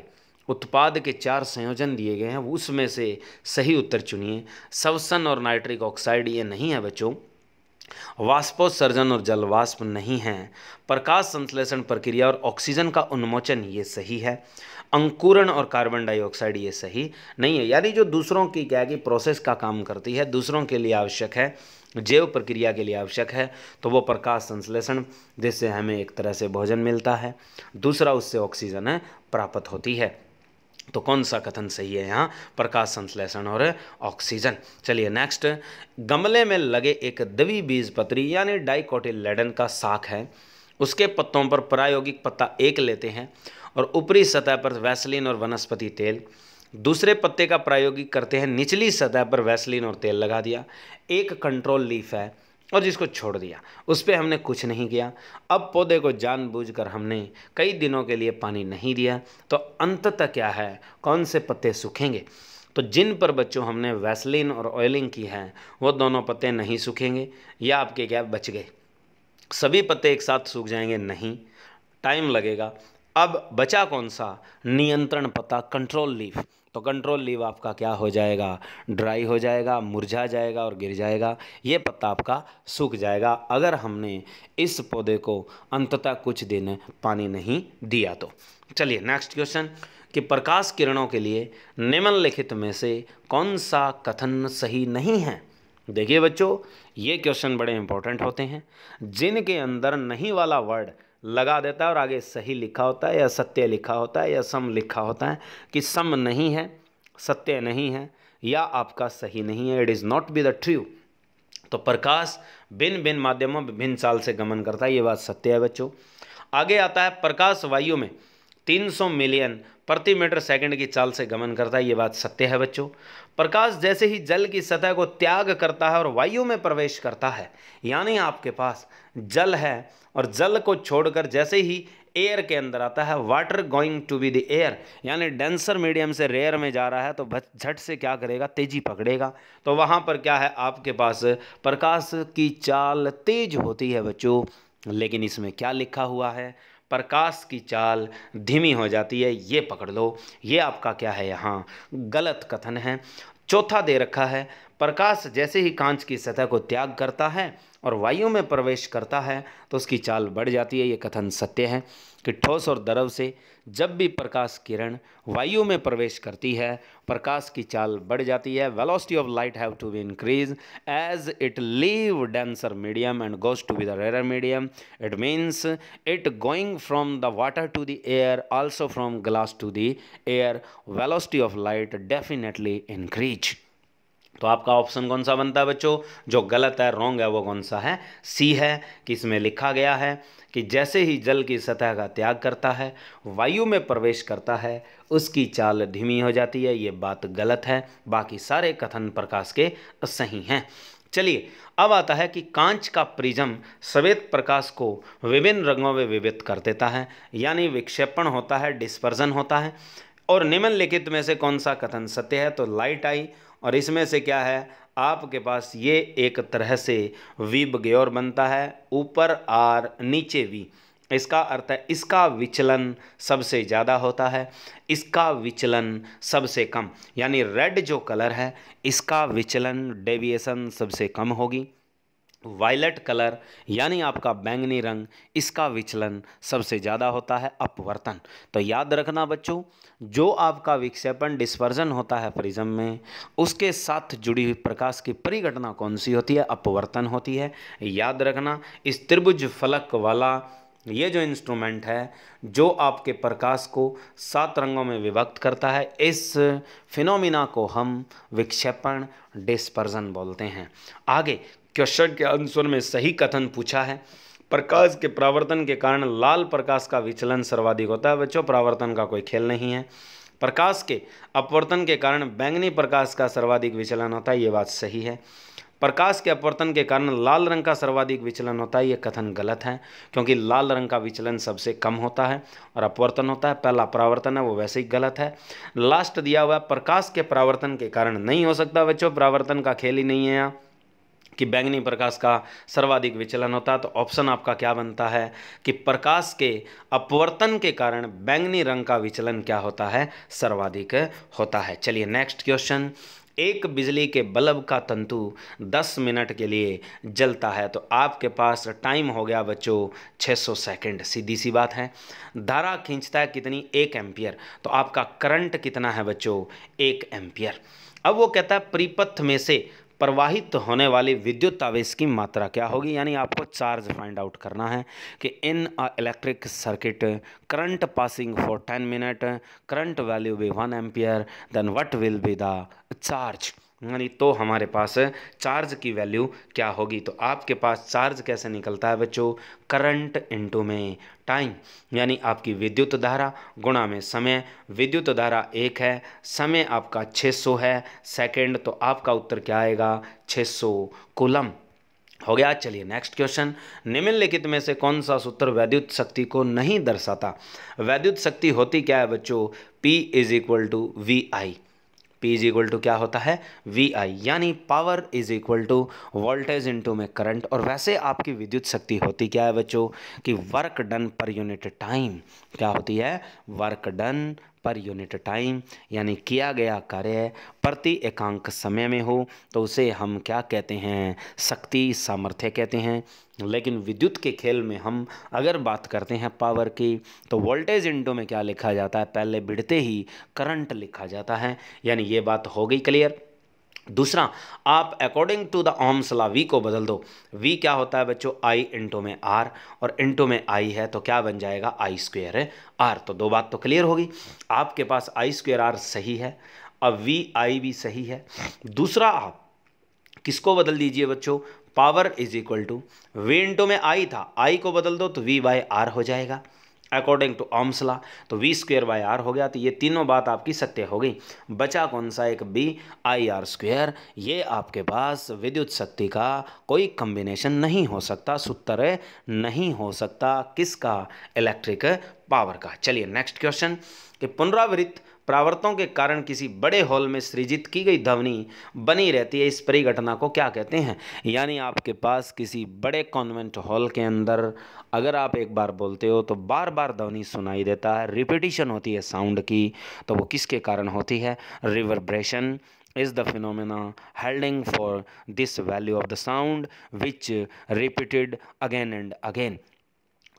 उत्पाद के चार संयोजन दिए गए हैं उसमें से सही उत्तर चुनिए सवसन और नाइट्रिक ऑक्साइड ये नहीं है बच्चों वाष्पोत्सर्जन और जलवाष्प नहीं है प्रकाश संश्लेषण प्रक्रिया और ऑक्सीजन का उन्मोचन ये सही है अंकुरण और कार्बन डाइऑक्साइड ये सही नहीं है यानी जो दूसरों की क्या कि प्रोसेस का काम करती है दूसरों के लिए आवश्यक है जैव प्रक्रिया के लिए आवश्यक है तो वो प्रकाश संश्लेषण जिससे हमें एक तरह से भोजन मिलता है दूसरा उससे ऑक्सीजन है प्राप्त होती है तो कौन सा कथन सही है यहाँ प्रकाश संश्लेषण और ऑक्सीजन चलिए नेक्स्ट गमले में लगे एक दवी बीज पत्री यानी लेडन का साख है उसके पत्तों पर प्रायोगिक पत्ता एक लेते हैं और ऊपरी सतह पर वैसलिन और वनस्पति तेल दूसरे पत्ते का प्रायोगिक करते हैं निचली सतह पर वैसलिन और तेल लगा दिया एक कंट्रोल लीफ है और जिसको छोड़ दिया उस पर हमने कुछ नहीं किया अब पौधे को जानबूझकर हमने कई दिनों के लिए पानी नहीं दिया तो अंततः क्या है कौन से पत्ते सूखेंगे तो जिन पर बच्चों हमने वैसलिन और ऑयलिंग की है वो दोनों पत्ते नहीं सूखेंगे या आपके क्या बच गए सभी पत्ते एक साथ सूख जाएंगे नहीं टाइम लगेगा अब बचा कौन सा नियंत्रण पता कंट्रोल लीफ तो कंट्रोल लीव आपका क्या हो जाएगा ड्राई हो जाएगा मुरझा जाएगा और गिर जाएगा ये पत्ता आपका सूख जाएगा अगर हमने इस पौधे को अंततः कुछ दिन पानी नहीं दिया तो चलिए नेक्स्ट क्वेश्चन कि प्रकाश किरणों के लिए निम्नलिखित में से कौन सा कथन सही नहीं है देखिए बच्चों ये क्वेश्चन बड़े इंपॉर्टेंट होते हैं जिनके अंदर नहीं वाला वर्ड लगा देता है और आगे सही लिखा होता है या सत्य लिखा होता है या सम लिखा होता है कि सम नहीं है सत्य नहीं है या आपका सही नहीं है it is not be the true तो प्रकाश भिन्न भिन्न माध्यमों भिन्न साल से गमन करता है ये बात सत्य है बच्चों आगे आता है प्रकाश वायु में 300 मिलियन प्रति मीटर सेकंड की चाल से गमन करता है ये बात सत्य है बच्चों प्रकाश जैसे ही जल की सतह को त्याग करता है और वायु में प्रवेश करता है यानी आपके पास जल है और जल को छोड़कर जैसे ही एयर के अंदर आता है water going to be the air यानी डेंसर मीडियम से रेयर में जा रहा है तो झट से क्या करेगा तेजी पकड़ेगा तो वहाँ पर क्या है आपके पास प्रकाश की चाल तेज होती है बच्चों लेकिन इसमें क्या लिखा हुआ है प्रकाश की चाल धीमी हो जाती है ये पकड़ लो ये आपका क्या है यहाँ गलत कथन है चौथा दे रखा है प्रकाश जैसे ही कांच की सतह को त्याग करता है और वायु में प्रवेश करता है तो उसकी चाल बढ़ जाती है ये कथन सत्य है कि ठोस और द्रव से जब भी प्रकाश किरण वायु में प्रवेश करती है प्रकाश की चाल बढ़ जाती है velocity of light have to be increase as it leave denser medium and goes to be the rare medium it means it going from the water to the air also from glass to the air velocity of light definitely increase तो आपका option कौन सा बनता है बच्चों जो गलत है रॉन्ग है वो कौन सा है सी है कि इसमें लिखा गया है कि जैसे ही जल की सतह का त्याग करता है वायु में प्रवेश करता है उसकी चाल धीमी हो जाती है ये बात गलत है बाकी सारे कथन प्रकाश के सही हैं चलिए अब आता है कि कांच का प्रिज्म श्वेत प्रकाश को विभिन्न रंगों में विविध कर देता है यानी विक्षेपण होता है डिस्पर्जन होता है और निम्नलिखित में से कौन सा कथन सत्य है तो लाइट आई और इसमें से क्या है आपके पास ये एक तरह से वी बग्योर बनता है ऊपर आर नीचे वी इसका अर्थ है इसका विचलन सबसे ज़्यादा होता है इसका विचलन सबसे कम यानी रेड जो कलर है इसका विचलन डेविएशन सबसे कम होगी वायलट कलर यानी आपका बैंगनी रंग इसका विचलन सबसे ज़्यादा होता है अपवर्तन तो याद रखना बच्चों जो आपका विक्षेपण डिस्पर्जन होता है प्रिज्म में उसके साथ जुड़ी हुई प्रकाश की परिघटना कौन सी होती है अपवर्तन होती है याद रखना इस त्रिभुज फलक वाला ये जो इंस्ट्रूमेंट है जो आपके प्रकाश को सात रंगों में विभक्त करता है इस फिनोमिना को हम विक्षेपण डिस्पर्जन बोलते हैं आगे क्वेश्चन के आंसर में सही कथन पूछा है प्रकाश के प्रावर्तन के कारण लाल प्रकाश का विचलन सर्वाधिक होता है बच्चों प्रावर्तन का कोई खेल नहीं है प्रकाश के अपवर्तन के कारण बैंगनी प्रकाश का सर्वाधिक विचलन होता है ये बात सही है प्रकाश के अपवर्तन के कारण लाल रंग का सर्वाधिक विचलन होता है ये कथन गलत है क्योंकि लाल रंग का विचलन सबसे कम होता है और अपवर्तन होता है पहला प्रावर्तन है वो वैसे ही गलत है लास्ट दिया हुआ प्रकाश के प्रावर्तन के कारण नहीं हो सकता बच्चों प्रावर्तन का खेल ही नहीं है यहाँ कि बैंगनी प्रकाश का सर्वाधिक विचलन होता है तो ऑप्शन आपका क्या बनता है कि प्रकाश के अपवर्तन के कारण बैंगनी रंग का विचलन क्या होता है सर्वाधिक होता है चलिए नेक्स्ट क्वेश्चन एक बिजली के बल्ब का तंतु 10 मिनट के लिए जलता है तो आपके पास टाइम हो गया बच्चों 600 सेकंड सीधी सी बात है धारा खींचता है कितनी एक एम्पियर तो आपका करंट कितना है बच्चों एक एम्पियर अब वो कहता है परिपथ में से प्रवाहित होने वाली विद्युत आवेश की मात्रा क्या होगी यानी आपको चार्ज फाइंड आउट करना है कि in a electric circuit current passing for ten minute current value be one ampere then what will be the charge यानी तो हमारे पास चार्ज की वैल्यू क्या होगी तो आपके पास चार्ज कैसे निकलता है बच्चों करंट इंटू में टाइम यानी आपकी विद्युत धारा गुणा में समय विद्युत धारा एक है समय आपका 600 है सेकंड तो आपका उत्तर क्या आएगा 600 कुलम हो गया चलिए नेक्स्ट क्वेश्चन निम्नलिखित में से कौन सा सूत्र वैद्युत शक्ति को नहीं दर्शाता वैद्युत शक्ति होती क्या है बच्चों P is equal to V I P is equal to क्या होता है वी आई यानी power is equal to voltage to में करंट और वैसे आपकी विद्युत शक्ति होती क्या है बच्चों कि work done per unit time क्या होती है work done per unit time यानी किया गया कार्य प्रति एकांक समय में हो तो उसे हम क्या कहते हैं शक्ति सामर्थ्य कहते हैं लेकिन विद्युत के खेल में हम अगर बात करते हैं पावर की तो वोल्टेज इंटो में क्या लिखा जाता है पहले बिड़ते ही करंट लिखा जाता है यानी ये बात हो गई क्लियर दूसरा आप according to the Ohm's law V को बदल दो वी क्या होता है बच्चों आई इंटो में आर और इंटो में आई है तो क्या बन जाएगा आई स्क्वेयर है आर तो दो बात तो क्लियर होगी आपके पास आई स्क्वेयर आर सही है अब वी आई भी सही है दूसरा आप किसको बदल दीजिए बच्चों power is equal to V into में आई था आई को बदल दो तो वी बाई आर हो जाएगा अकॉर्डिंग टू ऑम्सला तो वी स्क्वेयर बाई आर हो गया तो ये तीनों बात आपकी सत्य हो गई बचा कौन सा एक बी आई आर स्क्वेयर ये आपके पास विद्युत शक्ति का कोई कम्बिनेशन नहीं हो सकता सूत्र नहीं हो सकता किसका इलेक्ट्रिक पावर का चलिए नेक्स्ट क्वेश्चन कि पुनरावृत्त प्रावर्तों के कारण किसी बड़े हॉल में सृजित की गई ध्वनि बनी रहती है इस परिघटना को क्या कहते हैं यानी आपके पास किसी बड़े कॉन्वेंट हॉल के अंदर अगर आप एक बार बोलते हो तो बार बार ध्वनि सुनाई देता है रिपीटिशन होती है साउंड की तो वो किसके कारण होती है reverberation is the phenomena holding for this value of the sound which repeated again and again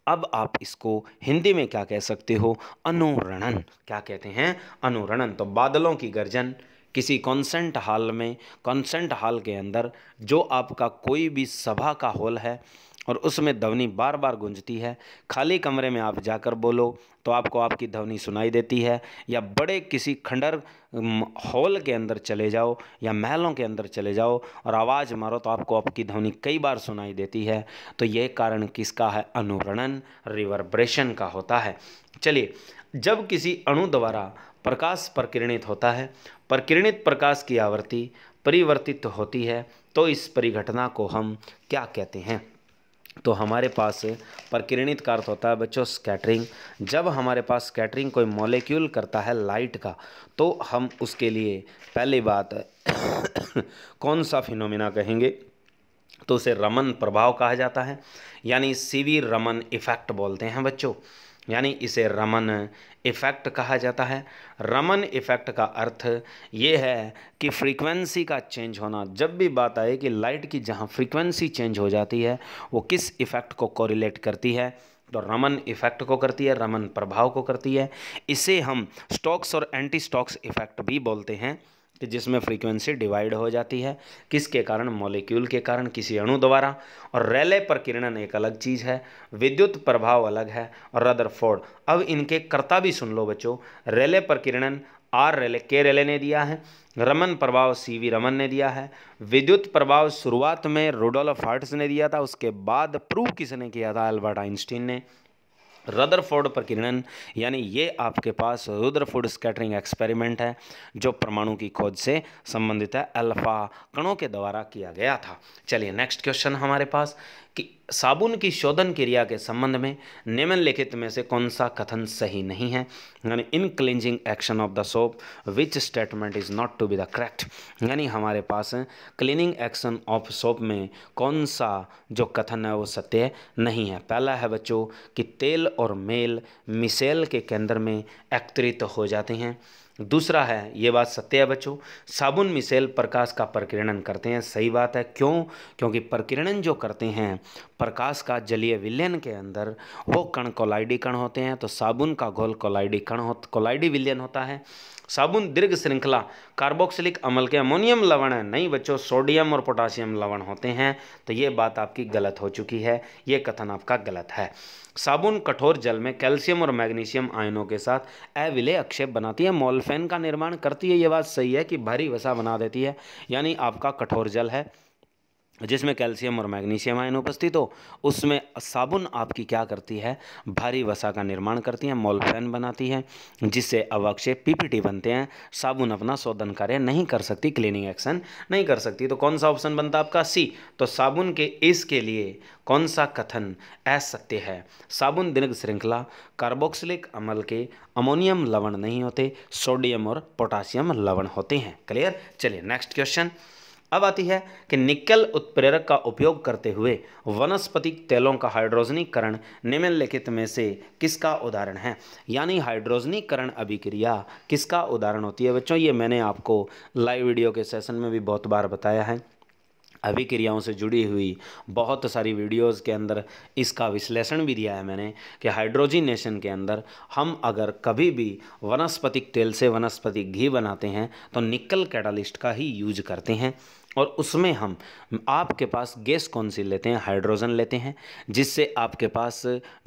अब आप इसको हिंदी में क्या कह सकते हो अनुरणन क्या कहते हैं अनुरणन तो बादलों की गर्जन किसी कॉन्सेंट हॉल में कॉन्सेंट हॉल के अंदर जो आपका कोई भी सभा का हॉल है और उसमें ध्वनि बार बार गूंजती है खाली कमरे में आप जाकर बोलो तो आपको आपकी ध्वनि सुनाई देती है या बड़े किसी खंडर हॉल के अंदर चले जाओ या महलों के अंदर चले जाओ और आवाज़ मारो तो आपको आपकी ध्वनि कई बार सुनाई देती है तो यह कारण किसका है अनुरणन रिवर्ब्रेशन का होता है चलिए जब किसी अणु द्वारा प्रकाश प्रकिरणित होता है प्रकिरणित प्रकाश की आवृत्ति परिवर्तित होती है तो इस परिघटना को हम क्या कहते हैं तो हमारे पास प्रकिरणित का अर्थ होता है बच्चों स्कैटरिंग जब हमारे पास स्कैटरिंग कोई मॉलिक्यूल करता है लाइट का तो हम उसके लिए पहली बात [COUGHS] कौन सा फिनोमिना कहेंगे तो उसे रमन प्रभाव कहा जाता है यानी सीवी रमन इफेक्ट बोलते हैं बच्चों यानी इसे रमन इफ़ेक्ट कहा जाता है रमन इफ़ेक्ट का अर्थ ये है कि फ्रीक्वेंसी का चेंज होना जब भी बात आए कि लाइट की जहाँ फ्रीक्वेंसी चेंज हो जाती है वो किस इफ़ेक्ट को कोरिलेट करती है तो रमन इफ़ेक्ट को करती है रमन प्रभाव को करती है इसे हम स्टॉक्स और एंटी स्टॉक्स इफ़ेक्ट भी बोलते हैं कि जिसमें फ्रीक्वेंसी डिवाइड हो जाती है किसके कारण मॉलिक्यूल के कारण किसी अणु द्वारा और रेले प्रकीर्णन एक अलग चीज़ है विद्युत प्रभाव अलग है और रदरफोर्ड अब इनके कर्ता भी सुन लो बच्चों रेले प्रकीर्णन आर रेले के रेले ने दिया है रमन प्रभाव सी वी रमन ने दिया है विद्युत प्रभाव शुरुआत में रोडोल्फ हार्ट्स ने दिया था उसके बाद प्रूव किसने किया था अल्बर्ट आइंस्टीन ने रदरफोर्ड प्रकीर्णन यानी ये आपके पास रुद्रफोर्ड स्कैटरिंग एक्सपेरिमेंट है जो परमाणु की खोज से संबंधित है अल्फा कणों के द्वारा किया गया था चलिए नेक्स्ट क्वेश्चन हमारे पास कि साबुन की शोधन क्रिया के संबंध में निम्नलिखित में से कौन सा कथन सही नहीं है यानी in cleansing action of the soap which statement is not to be the correct यानी हमारे पास क्लीनिंग एक्शन ऑफ सोप में कौन सा जो कथन है वो सत्य नहीं है पहला है बच्चों कि तेल और मेल मिसेल के केंद्र में एकत्रित हो जाते हैं दूसरा है ये बात सत्य है बच्चों साबुन मिसेल प्रकाश का प्रकीर्णन करते हैं सही बात है क्यों क्योंकि प्रकीर्णन जो करते हैं प्रकाश का जलीय विलयन के अंदर वो कण कोलाइडी कण होते हैं तो साबुन का घोल कोलाइडी कण हो कोलाइडी विलयन होता है साबुन दीर्घ श्रृंखला कार्बोक्सिलिक अमल के अमोनियम लवण है नहीं बच्चों सोडियम और पोटासियम लवण होते हैं तो ये बात आपकी गलत हो चुकी है ये कथन आपका गलत है साबुन कठोर जल में कैल्शियम और मैग्नीशियम आयनों के साथ अविलय अक्षेप बनाती है मोलफेन का निर्माण करती है ये बात सही है कि भारी वसा बना देती है यानी आपका कठोर जल है जिसमें कैल्शियम और मैग्नीशियम आयन उपस्थित हो उसमें साबुन आपकी क्या करती है भारी वसा का निर्माण करती है मोलफेन बनाती है जिससे अवक्षय पीपीटी बनते हैं साबुन अपना शोधन कार्य नहीं कर सकती क्लीनिंग एक्शन नहीं कर सकती तो कौन सा ऑप्शन बनता आपका सी तो साबुन के इसके लिए कौन सा कथन असत्य है साबुन दिनक श्रृंखला कार्बोक्सिलिक अमल के अमोनियम लवण नहीं होते सोडियम और पोटासियम लवण होते हैं क्लियर चलिए नेक्स्ट क्वेश्चन अब आती है कि निकल उत्प्रेरक का उपयोग करते हुए वनस्पतिक तेलों का हाइड्रोजनीकरण निम्नलिखित में से किसका उदाहरण है यानी हाइड्रोजनीकरण अभिक्रिया किसका उदाहरण होती है बच्चों ये मैंने आपको लाइव वीडियो के सेशन में भी बहुत बार बताया है अभिक्रियाओं से जुड़ी हुई बहुत सारी वीडियोस के अंदर इसका विश्लेषण भी दिया है मैंने कि हाइड्रोजिनेशन के अंदर हम अगर कभी भी वनस्पतिक तेल से वनस्पतिक घी बनाते हैं तो निकल कैटालिस्ट का ही यूज करते हैं और उसमें हम आपके पास गैस कौन सी लेते हैं हाइड्रोजन लेते हैं जिससे आपके पास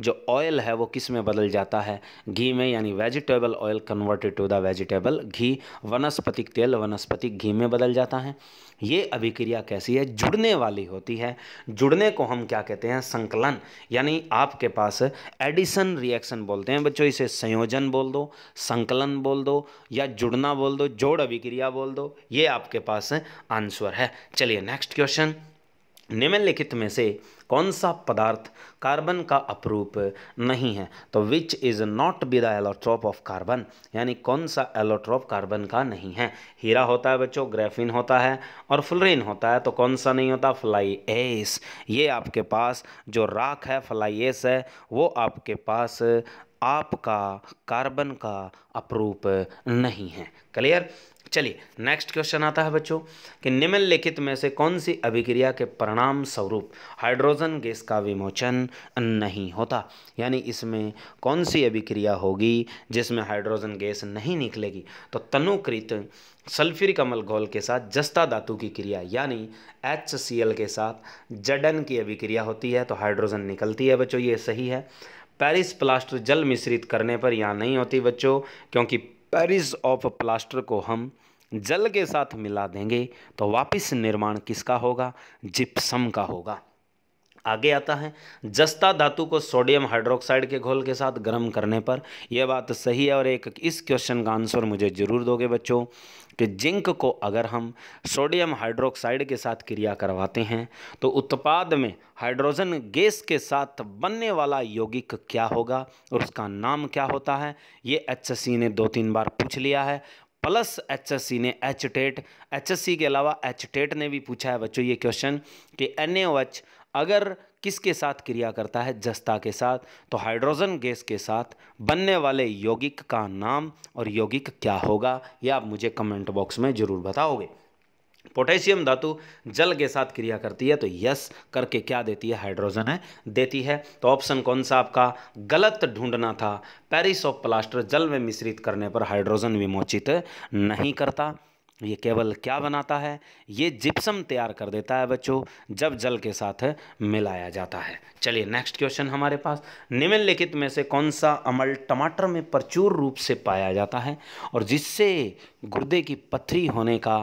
जो ऑयल है वो किस में बदल जाता है घी में यानी vegetable oil converted to the vegetable ghee वनस्पतिक तेल वनस्पतिक घी में बदल जाता है ये अभिक्रिया कैसी है जुड़ने वाली होती है जुड़ने को हम क्या कहते हैं संकलन यानी आपके पास एडिशन रिएक्शन बोलते हैं बच्चों इसे संयोजन बोल दो संकलन बोल दो या जुड़ना बोल दो जोड़ अभिक्रिया बोल दो ये आपके पास आंसर है चलिए नेक्स्ट क्वेश्चन निम्नलिखित में से कौन सा पदार्थ कार्बन का अपरूप नहीं है तो which is not be the allotrope of carbon यानी कौन सा एलोट्रॉप कार्बन का नहीं है हीरा होता है बच्चों ग्रेफिन होता है और फ्लोरिन होता है तो कौन सा नहीं होता फ्लाई एस ये आपके पास जो राख है फ्लाई एस है वो आपके पास आपका कार्बन का अपरूप नहीं है क्लियर चलिए नेक्स्ट क्वेश्चन आता है बच्चों कि निम्नलिखित में से कौन सी अभिक्रिया के परिणाम स्वरूप हाइड्रोजन गैस का विमोचन नहीं होता यानी इसमें कौन सी अभिक्रिया होगी जिसमें हाइड्रोजन गैस नहीं निकलेगी तो तनुकृत सल्फ्यूरिक कमल घोल के साथ जस्ता धातु की क्रिया यानी एच के साथ जडन की अभिक्रिया होती है तो हाइड्रोजन निकलती है बच्चों ये सही है पेरिस प्लास्टर जल मिश्रित करने पर यहाँ नहीं होती बच्चों क्योंकि पैरिस ऑफ प्लास्टर को हम जल के साथ मिला देंगे तो वापस निर्माण किसका होगा जिप्सम का होगा आगे आता है जस्ता धातु को सोडियम हाइड्रोक्साइड के घोल के साथ गर्म करने पर यह बात सही है और एक इस क्वेश्चन का आंसर मुझे ज़रूर दोगे बच्चों कि जिंक को अगर हम सोडियम हाइड्रोक्साइड के साथ क्रिया करवाते हैं तो उत्पाद में हाइड्रोजन गैस के साथ बनने वाला यौगिक क्या होगा और उसका नाम क्या होता है ये एच ने दो तीन बार पूछ लिया है प्लस एच एस सी ने H TET H S C के अलावा एच टेट ने भी पूछा है बच्चों ये क्वेश्चन कि एन ए ओ एच अगर किसके साथ क्रिया करता है जस्ता के साथ तो हाइड्रोजन गैस के साथ बनने वाले यौगिक का नाम और यौगिक क्या होगा यह आप मुझे कमेंट बॉक्स में ज़रूर बताओगे पोटेशियम धातु जल के साथ क्रिया करती है तो यस करके क्या देती है हाइड्रोजन है देती है तो ऑप्शन कौन सा आपका गलत ढूंढना था पेरिस ऑफ प्लास्टर जल में मिश्रित करने पर हाइड्रोजन विमोचित नहीं करता ये केवल क्या बनाता है ये जिप्सम तैयार कर देता है बच्चों जब जल के साथ मिलाया जाता है चलिए नेक्स्ट क्वेश्चन हमारे पास निम्नलिखित में से कौन सा अमल टमाटर में प्रचुर रूप से पाया जाता है और जिससे गुर्दे की पथरी होने का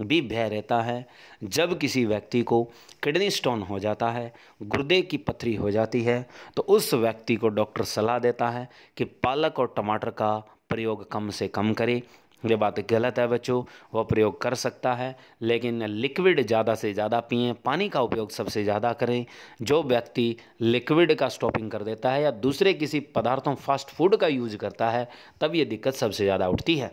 भी भय रहता है जब किसी व्यक्ति को किडनी स्टोन हो जाता है गुर्दे की पथरी हो जाती है तो उस व्यक्ति को डॉक्टर सलाह देता है कि पालक और टमाटर का प्रयोग कम से कम करें ये बात गलत है बच्चों वह प्रयोग कर सकता है लेकिन लिक्विड ज़्यादा से ज़्यादा पिए पानी का उपयोग सबसे ज़्यादा करें जो व्यक्ति लिक्विड का स्टॉपिंग कर देता है या दूसरे किसी पदार्थों फास्ट फूड का यूज करता है तब ये दिक्कत सबसे ज़्यादा उठती है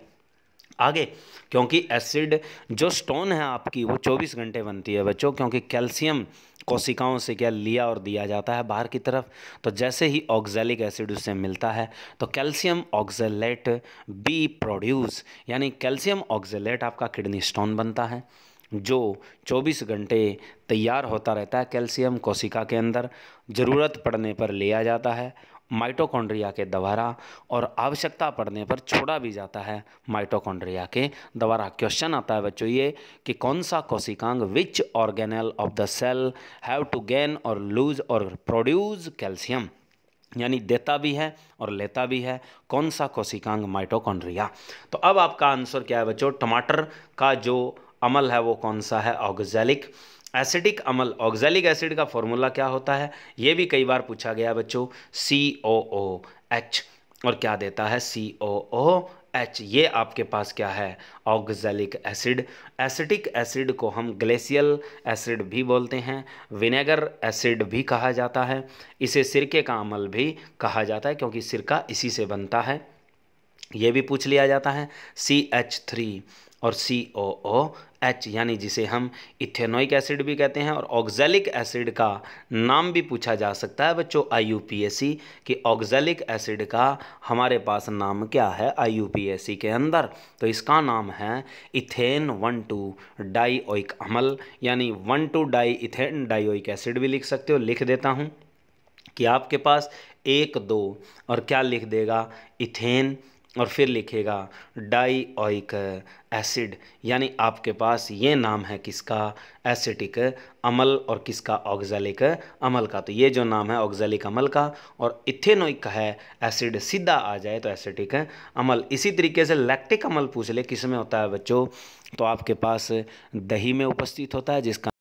आगे क्योंकि एसिड जो स्टोन है आपकी वो 24 घंटे बनती है बच्चों क्योंकि कैल्शियम कोशिकाओं से क्या लिया और दिया जाता है बाहर की तरफ तो जैसे ही ऑक्जेलिक एसिड उससे मिलता है तो कैल्शियम ऑक्जेलेट बी प्रोड्यूस यानी कैल्शियम ऑक्जेलेट आपका किडनी स्टोन बनता है जो 24 घंटे तैयार होता रहता है कैल्शियम कोशिका के अंदर ज़रूरत पड़ने पर लिया जाता है माइटोकॉन्ड्रिया के द्वारा और आवश्यकता पड़ने पर छोड़ा भी जाता है माइटोकॉन्ड्रिया के द्वारा क्वेश्चन आता है बच्चों ये कि कौन सा कोशिकांग which organelle of the cell have to gain और लूज और प्रोड्यूस कैल्शियम यानी देता भी है और लेता भी है कौन सा कोशिकांग माइटोकॉन्ड्रिया तो अब आपका आंसर क्या है बच्चों टमाटर का जो अमल है वो कौन सा है ऑगजेलिक एसिडिक अमल ऑक्जेलिक एसिड का फॉर्मूला क्या होता है ये भी कई बार पूछा गया बच्चों सी ओ ओ एच और क्या देता है सी ओ ओ एच ये आपके पास क्या है ऑक्जेलिक एसिड एसिडिक एसिड को हम ग्लेशियल एसिड भी बोलते हैं विनेगर एसिड भी कहा जाता है इसे सिरके का अमल भी कहा जाता है क्योंकि सिरका इसी से बनता है ये भी पूछ लिया जाता है सी एच थ्री और सी ओ ओ एच यानी जिसे हम इथेनोइक एसिड भी कहते हैं और ऑक्जेलिक एसिड का नाम भी पूछा जा सकता है बच्चों आई कि ऑक्जेलिक एसिड का हमारे पास नाम क्या है आई के अंदर तो इसका नाम है इथेन वन टू डाईक अमल यानी one two di ethane dioic acid भी लिख सकते हो लिख देता हूँ कि आपके पास एक दो और क्या लिख देगा इथेन और फिर लिखेगा डाई ऑइक एसिड यानी आपके पास ये नाम है किसका एसिटिक अमल और किसका ऑक्जेलिक अमल का तो ये जो नाम है ऑक्जेलिक अमल का और इथेनोइक का है एसिड सीधा आ जाए तो एसिटिक अमल इसी तरीके से लैक्टिक अमल पूछ ले किस में होता है बच्चों तो आपके पास दही में उपस्थित होता है जिसका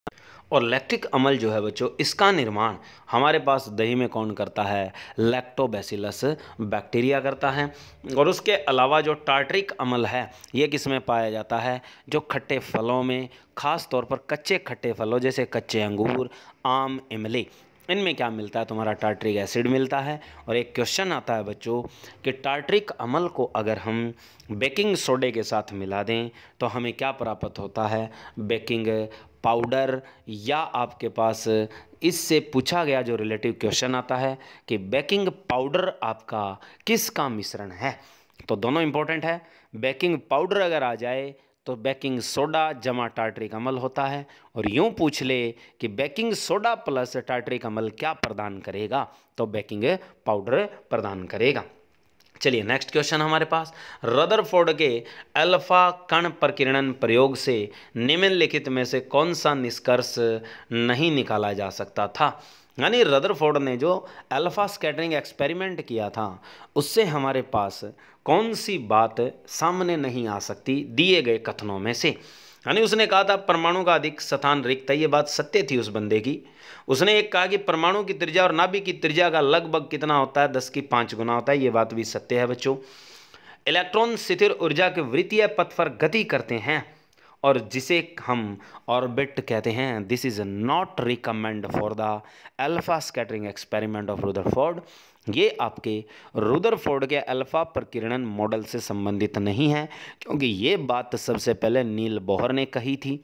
और लैक्टिक अमल जो है बच्चों इसका निर्माण हमारे पास दही में कौन करता है लैक्टोबैसिलस बैक्टीरिया करता है और उसके अलावा जो टार्ट्रिक अमल है ये किस में पाया जाता है जो खट्टे फलों में ख़ास तौर पर कच्चे खट्टे फलों जैसे कच्चे अंगूर आम इमली इनमें क्या मिलता है तुम्हारा टार्ट्रिक एसिड मिलता है और एक क्वेश्चन आता है बच्चों कि टार्ट्रिक अमल को अगर हम बेकिंग सोडे के साथ मिला दें तो हमें क्या प्राप्त होता है बेकिंग पाउडर या आपके पास इससे पूछा गया जो रिलेटिव क्वेश्चन आता है कि बेकिंग पाउडर आपका किसका मिश्रण है तो दोनों इंपॉर्टेंट है बेकिंग पाउडर अगर आ जाए तो बेकिंग सोडा जमा टाटरिक अमल होता है और यूँ पूछ ले कि बेकिंग सोडा प्लस टाटरिक अमल क्या प्रदान करेगा तो बेकिंग पाउडर प्रदान करेगा चलिए नेक्स्ट क्वेश्चन हमारे पास रदरफोर्ड के अल्फा कण प्रकिरणन प्रयोग से निम्नलिखित में से कौन सा निष्कर्ष नहीं निकाला जा सकता था यानी रदरफोर्ड ने जो अल्फा स्कैटरिंग एक्सपेरिमेंट किया था उससे हमारे पास कौन सी बात सामने नहीं आ सकती दिए गए कथनों में से यानी उसने कहा था परमाणु का अधिक स्थान रिक्त है ये बात सत्य थी उस बंदे की उसने एक कहा कि परमाणु की त्रिज्या और नाभिक की त्रिज्या का लगभग कितना होता है दस की पाँच गुना होता है ये बात भी सत्य है बच्चों इलेक्ट्रॉन स्थिर ऊर्जा के वृत्तीय पथ पर गति करते हैं और जिसे हम ऑर्बिट कहते हैं this is not recommend for the alpha scattering experiment of Rutherford ये आपके रुदरफोर्ड के अल्फा प्रकीर्णन मॉडल से संबंधित नहीं है क्योंकि ये बात सबसे पहले नील बोहर ने कही थी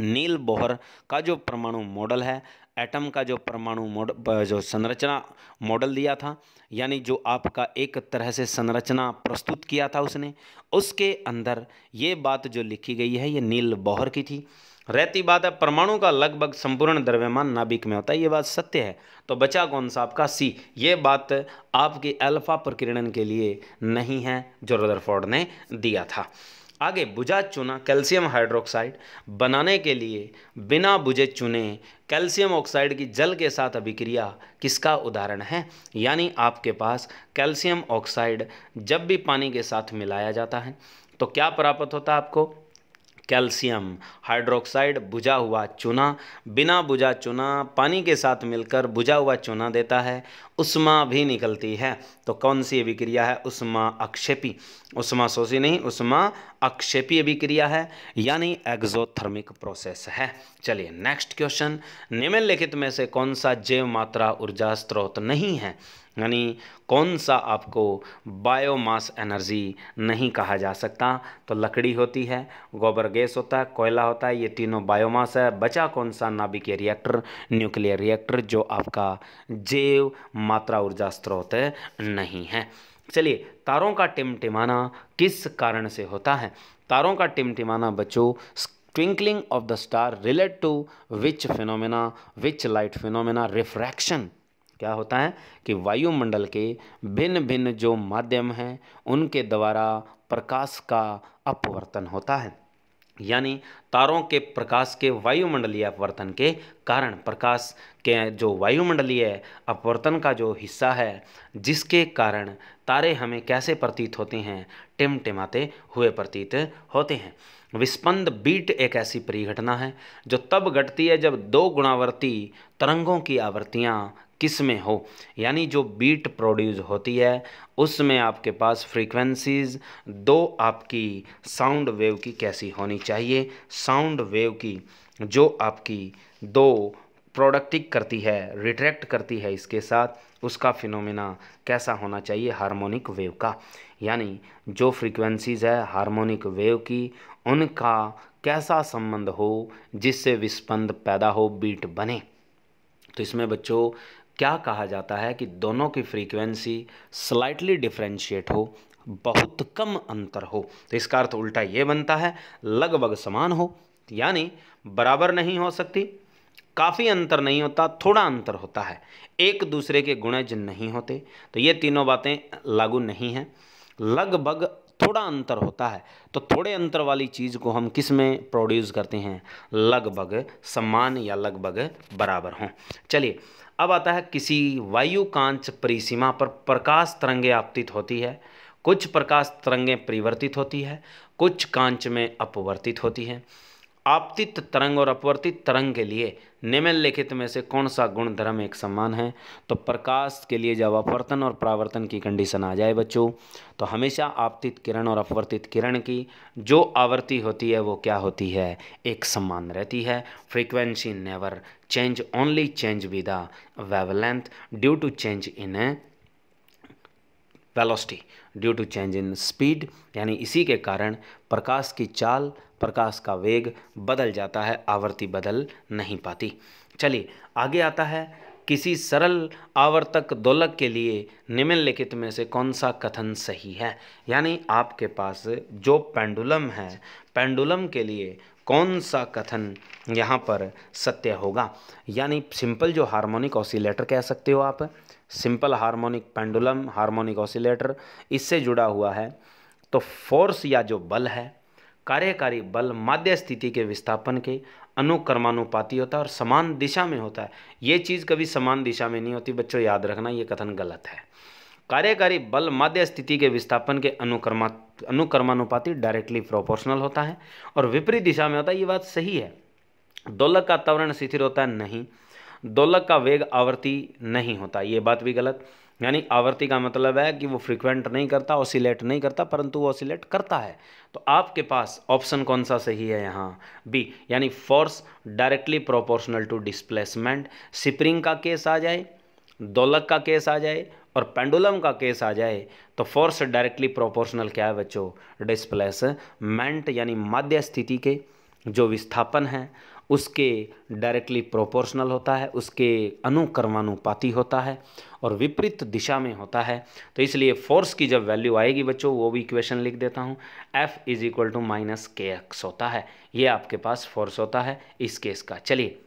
नील बोहर का जो परमाणु मॉडल है एटम का जो परमाणु मॉडल जो संरचना मॉडल दिया था यानी जो आपका एक तरह से संरचना प्रस्तुत किया था उसने उसके अंदर ये बात जो लिखी गई है ये नील बोहर की थी रहती बात है परमाणु का लगभग संपूर्ण द्रव्यमान नाभिक में होता है ये बात सत्य है तो बचा कौन सा आपका सी ये बात आपके अल्फा प्रकीर्णन के लिए नहीं है जो रदरफोर्ड ने दिया था आगे बुझा चुना कैल्शियम हाइड्रोक्साइड बनाने के लिए बिना बुझे चुने कैल्शियम ऑक्साइड की जल के साथ अभिक्रिया किसका उदाहरण है यानी आपके पास कैल्शियम ऑक्साइड जब भी पानी के साथ मिलाया जाता है तो क्या प्राप्त होता है आपको कैल्शियम हाइड्रोक्साइड बुझा हुआ चूना बिना बुझा चूना पानी के साथ मिलकर बुझा हुआ चूना देता है उष्मा भी निकलती है तो कौन सी अभिक्रिया है उष्मा अक्षेपी उष्मा शोषी नहीं उष्मा अक्षेपी अभिक्रिया है यानी एक्जोथर्मिक प्रोसेस है चलिए नेक्स्ट क्वेश्चन निम्नलिखित में से कौन सा जैव मात्रा ऊर्जा स्रोत नहीं है यानी कौन सा आपको बायोमास एनर्जी नहीं कहा जा सकता तो लकड़ी होती है गोबर गैस होता है कोयला होता है ये तीनों बायोमास है बचा कौन सा नाभिकीय रिएक्टर न्यूक्लियर रिएक्टर जो आपका जैव मात्रा ऊर्जा स्रोत नहीं है चलिए तारों का टिमटिमाना किस कारण से होता है तारों का टिमटिमाना बच्चों twinkling of the star relate to which phenomena which light phenomena refraction क्या होता है कि वायुमंडल के भिन्न भिन्न जो माध्यम हैं उनके द्वारा प्रकाश का अपवर्तन होता है यानी तारों के प्रकाश के वायुमंडलीय अपवर्तन के कारण प्रकाश के जो वायुमंडलीय अपवर्तन का जो हिस्सा है जिसके कारण तारे हमें कैसे प्रतीत होते हैं टिमटिमाते हुए प्रतीत होते हैं विस्पंद बीट एक ऐसी परिघटना है जो तब घटती है जब दो गुणावर्ती तरंगों की आवृत्तियाँ किस में हो यानी जो बीट प्रोड्यूस होती है उसमें आपके पास फ्रीक्वेंसीज दो आपकी साउंड वेव की कैसी होनी चाहिए साउंड वेव की जो आपकी दो प्रोडक्टिक करती है रिट्रैक्ट करती है इसके साथ उसका फिनोमिना कैसा होना चाहिए हार्मोनिक वेव का यानी जो फ्रीक्वेंसीज़ है हार्मोनिक वेव की उनका कैसा संबंध हो जिससे विस्पंद पैदा हो बीट बने तो इसमें बच्चों क्या कहा जाता है कि दोनों की फ्रीक्वेंसी स्लाइटली डिफ्रेंशिएट हो बहुत कम अंतर हो तो इसका अर्थ उल्टा ये बनता है लगभग समान हो यानी बराबर नहीं हो सकती काफ़ी अंतर नहीं होता थोड़ा अंतर होता है एक दूसरे के गुणज नहीं होते तो ये तीनों बातें लागू नहीं हैं लगभग थोड़ा अंतर होता है तो थोड़े अंतर वाली चीज़ को हम किस में प्रोड्यूस करते हैं लगभग समान या लगभग बराबर हों चलिए अब आता है किसी वायु कांच परिसीमा पर प्रकाश तरंगे आपतित होती है कुछ प्रकाश तरंगे परिवर्तित होती है कुछ कांच में अपवर्तित होती हैं आपतित तरंग और अपवर्तित तरंग के लिए निम्नलिखित में से कौन सा गुण धर्म एक सम्मान है तो प्रकाश के लिए जब अपवर्तन और प्रावर्तन की कंडीशन आ जाए बच्चों तो हमेशा आपतित किरण और अपवर्तित किरण की जो आवर्ती होती है वो क्या होती है एक सम्मान रहती है frequency never change only change with the wavelength due to change in a velocity due to change in speed यानी इसी के कारण प्रकाश की चाल प्रकाश का वेग बदल जाता है आवर्ती बदल नहीं पाती चलिए आगे आता है किसी सरल आवर्तक दोलक के लिए निम्नलिखित में से कौन सा कथन सही है यानी आपके पास जो पेंडुलम है पेंडुलम के लिए कौन सा कथन यहाँ पर सत्य होगा यानी सिंपल जो हार्मोनिक ऑसिलेटर कह सकते हो आप simple harmonic pendulum harmonic oscillator इससे जुड़ा हुआ है तो फोर्स या जो बल है कार्यकारी बल माध्य स्थिति के विस्थापन के अनुक्रमानुपाती होता है और समान दिशा में होता है ये चीज़ कभी समान दिशा में नहीं होती बच्चों याद रखना ये कथन गलत है कार्यकारी बल माध्य स्थिति के विस्थापन के अनुक्रमा अनुक्रमानुपाति डायरेक्टली प्रोपोर्शनल होता है और विपरीत दिशा में होता है ये बात सही है दोलक का त्वरण शिथिर होता है नहीं दोलक का वेग आवर्ती नहीं होता ये बात भी गलत यानी आवर्ती का मतलब है कि वो फ्रिक्वेंट नहीं करता ऑसिलेट नहीं करता परंतु वो ऑसिलेट करता है तो आपके पास ऑप्शन कौन सा सही है यहाँ बी यानी force directly proportional to displacement spring का केस आ जाए दोलक का केस आ जाए और पेंडुलम का केस आ जाए तो फोर्स डायरेक्टली प्रोपोर्शनल क्या है बच्चों डिस्प्लेस मेंट यानी माध्य स्थिति के जो विस्थापन है उसके डायरेक्टली प्रोपोर्शनल होता है उसके अनुक्रमानुपाती होता है और विपरीत दिशा में होता है तो इसलिए फोर्स की जब वैल्यू आएगी बच्चों वो भी इक्वेशन लिख देता हूँ F is equal to minus K X होता है ये आपके पास फोर्स होता है इस केस का चलिए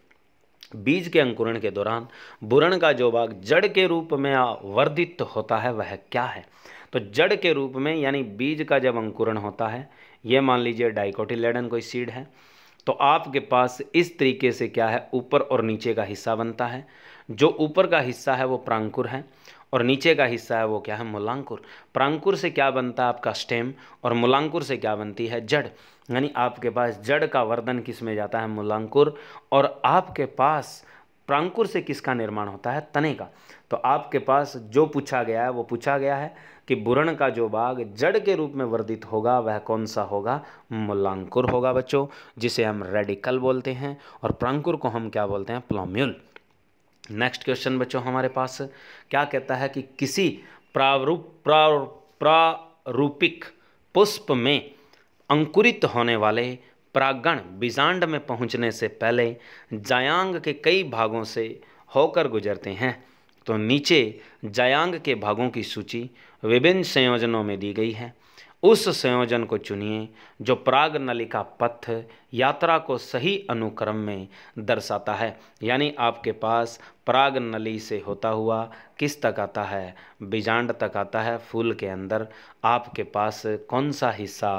बीज के अंकुरण के दौरान बुरण का जो भाग जड़ के रूप में वर्धित होता है वह क्या है तो जड़ के रूप में यानी बीज का जब अंकुरण होता है ये मान लीजिए डाइकोटिलेडन कोई सीड है तो आपके पास इस तरीके से क्या है ऊपर और नीचे का हिस्सा बनता है जो ऊपर का हिस्सा है वो प्रांकुर है और नीचे का हिस्सा है वो क्या है मूलांकुर प्रांकुर से क्या बनता है आपका स्टेम और मूलांकुर से क्या बनती है जड़ यानी आपके पास जड़ का वर्धन किस में जाता है मूलांकुर और आपके पास प्रांकुर से किसका निर्माण होता है तने का तो आपके पास जो पूछा गया है वो पूछा गया है कि बुरण का जो बाघ जड़ के रूप में वर्धित होगा वह कौन सा होगा मूलांकुर होगा बच्चों जिसे हम रेडिकल बोलते हैं और प्रांकुर को हम क्या बोलते हैं प्लोम्यूल नेक्स्ट क्वेश्चन बच्चों हमारे पास क्या कहता है कि किसी प्रारूप प्रा प्रारूपिक पुष्प में अंकुरित होने वाले प्रागण बीजांड में पहुंचने से पहले जायांग के कई भागों से होकर गुजरते हैं तो नीचे जायांग के भागों की सूची विभिन्न संयोजनों में दी गई है उस संयोजन को चुनिए जो प्राग नलिका पथ यात्रा को सही अनुक्रम में दर्शाता है यानी आपके पास प्राग नली से होता हुआ किस तक आता है बीजांड तक आता है फूल के अंदर आपके पास कौन सा हिस्सा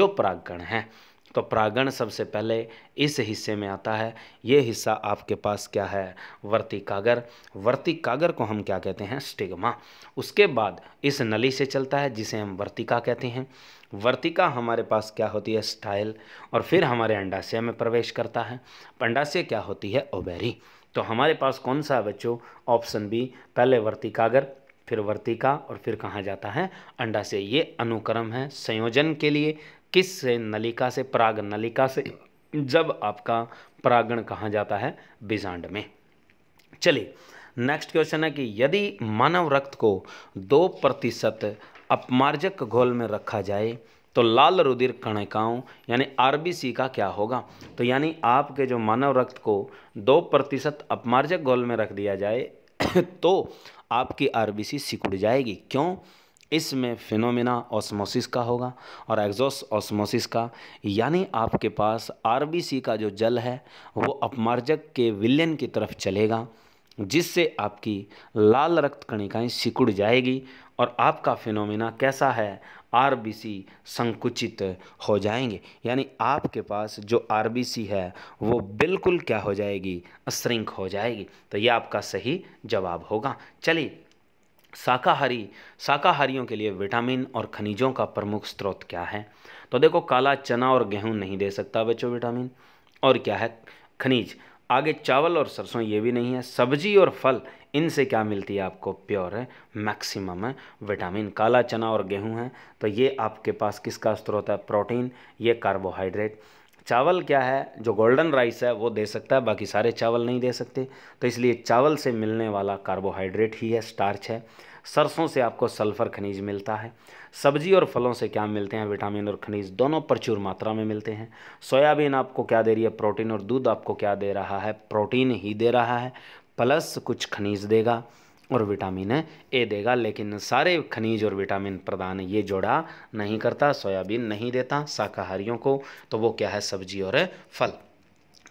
जो प्रागण है तो प्रागण सबसे पहले इस हिस्से में आता है ये हिस्सा आपके पास क्या है वर्तिकागर वर्तिकागर को हम क्या कहते हैं स्टिग्मा उसके बाद इस नली से चलता है जिसे हम वर्तिका कहते हैं वर्तिका हमारे पास क्या होती है स्टाइल और फिर हमारे अंडाशय में प्रवेश करता है अंडाशय क्या होती है ओबेरी तो हमारे पास कौन सा बच्चों ऑप्शन बी पहले वर्तिकागर फिर वर्तिका और फिर कहाँ जाता है अंडाशय ये अनुक्रम है संयोजन के लिए किस से नलिका से पराग नलिका से जब आपका परागण कहा जाता है बीजांड में चलिए नेक्स्ट क्वेश्चन है कि यदि मानव रक्त को दो प्रतिशत अपमार्जक घोल में रखा जाए तो लाल रुधिर कणिकाओं यानी आरबीसी का क्या होगा तो यानी आपके जो मानव रक्त को दो प्रतिशत अपमार्जक घोल में रख दिया जाए [COUGHS] तो आपकी आरबीसी सिकुड़ जाएगी क्यों इसमें फिनोमिना ऑस्मोसिस का होगा और एग्जॉस ऑस्मोसिस का यानी आपके पास आरबीसी का जो जल है वो अपमार्जक के विलयन की तरफ चलेगा जिससे आपकी लाल रक्त कणिकाएँ सिकुड़ जाएगी और आपका फिनोमिना कैसा है आरबीसी संकुचित हो जाएंगे यानी आपके पास जो आरबीसी है वो बिल्कुल क्या हो जाएगी श्रिंक हो जाएगी तो ये आपका सही जवाब होगा चलिए शाकाहारी शाकाहारियों के लिए विटामिन और खनिजों का प्रमुख स्रोत क्या है तो देखो काला चना और गेहूं नहीं दे सकता बच्चों विटामिन और क्या है खनिज आगे चावल और सरसों ये भी नहीं है सब्जी और फल इनसे क्या मिलती है आपको प्योर है मैक्सिमम है विटामिन काला चना और गेहूं है तो ये आपके पास किसका स्रोत है प्रोटीन ये कार्बोहाइड्रेट चावल क्या है जो गोल्डन राइस है वो दे सकता है बाकी सारे चावल नहीं दे सकते तो इसलिए चावल से मिलने वाला कार्बोहाइड्रेट ही है स्टार्च है सरसों से आपको सल्फर खनिज मिलता है सब्जी और फलों से क्या मिलते हैं विटामिन और खनिज दोनों प्रचुर मात्रा में मिलते हैं सोयाबीन आपको क्या दे रही है प्रोटीन और दूध आपको क्या दे रहा है प्रोटीन ही दे रहा है प्लस कुछ खनिज देगा और विटामिन ए देगा लेकिन सारे खनिज और विटामिन प्रदान ये जोड़ा नहीं करता सोयाबीन नहीं देता शाकाहारियों को तो वो क्या है सब्जी और फल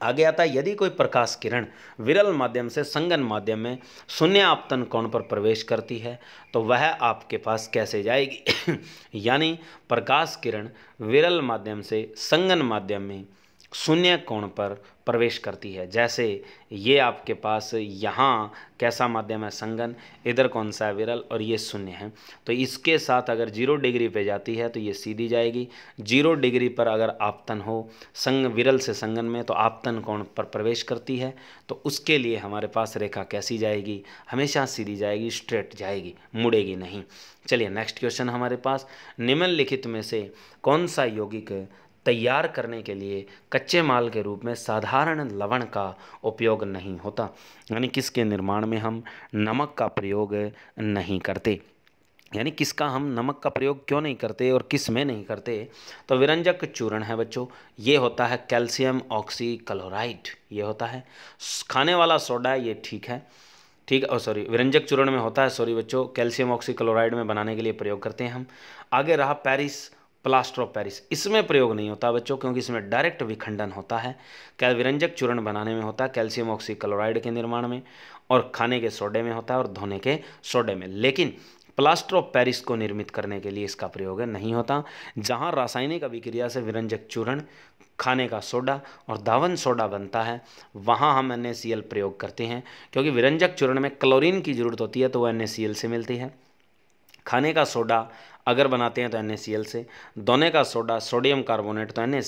आगे आता है यदि कोई प्रकाश किरण विरल माध्यम से संगन माध्यम में शून्य आपतन कोण पर प्रवेश करती है तो वह आपके पास कैसे जाएगी [COUGHS] यानी प्रकाश किरण विरल माध्यम से संगन माध्यम में शून्य कोण पर प्रवेश करती है जैसे ये आपके पास यहाँ कैसा माध्यम है संगन इधर कौन सा है विरल और ये शून्य है तो इसके साथ अगर जीरो डिग्री पे जाती है तो ये सीधी जाएगी जीरो डिग्री पर अगर आपतन हो संग विरल से संगन में तो आपतन कौन पर प्रवेश करती है तो उसके लिए हमारे पास रेखा कैसी जाएगी हमेशा सीधी जाएगी स्ट्रेट जाएगी मुड़ेगी नहीं चलिए नेक्स्ट क्वेश्चन हमारे पास निम्नलिखित में से कौन सा यौगिक तैयार करने के लिए कच्चे माल के रूप में साधारण लवण का उपयोग नहीं होता यानी किसके निर्माण में हम नमक का प्रयोग नहीं करते यानी किसका हम नमक का प्रयोग क्यों नहीं करते और किस में नहीं करते तो विरंजक चूर्ण है बच्चों ये होता है कैल्शियम ऑक्सी क्लोराइड ये होता है खाने वाला सोडा ये ठीक है ठीक और सॉरी विरंजक चूर्ण में होता है सॉरी बच्चों कैल्शियम ऑक्सी क्लोराइड में बनाने के लिए प्रयोग करते हैं हम आगे रहा पेरिस प्लास्टर ऑफ पेरिस इसमें प्रयोग नहीं होता बच्चों क्योंकि इसमें डायरेक्ट विखंडन होता है कैलविरंजक चूर्ण बनाने में होता है कैल्शियम ऑक्सीक्लोराइड के निर्माण में और खाने के सोडे में होता है और धोने के सोडे में लेकिन प्लास्टर ऑफ पेरिस को निर्मित करने के लिए इसका प्रयोग नहीं होता जहाँ रासायनिक अभिक्रिया से विरंजक चूर्ण खाने का सोडा और दावन सोडा बनता है वहाँ हम एन प्रयोग करते हैं क्योंकि विरंजक चूर्ण में क्लोरीन की जरूरत होती है तो वह एन से मिलती है खाने का सोडा अगर बनाते हैं तो एन से दोने का सोडा सोडियम कार्बोनेट तो एन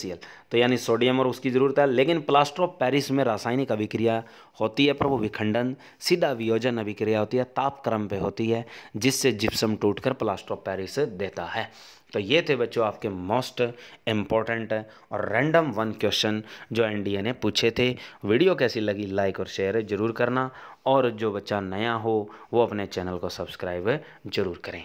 तो यानी सोडियम और उसकी ज़रूरत है लेकिन प्लास्टर ऑफ पेरिस में रासायनिक अभिक्रिया होती है पर वो विखंडन सीधा वियोजन अभिक्रिया होती है तापक्रम पे होती है जिससे जिप्सम टूटकर प्लास्टर ऑफ पेरिस देता है तो ये थे बच्चों आपके मोस्ट इम्पॉर्टेंट और रैंडम वन क्वेश्चन जो एन ने पूछे थे वीडियो कैसी लगी लाइक और शेयर जरूर करना और जो बच्चा नया हो वो अपने चैनल को सब्सक्राइब ज़रूर करें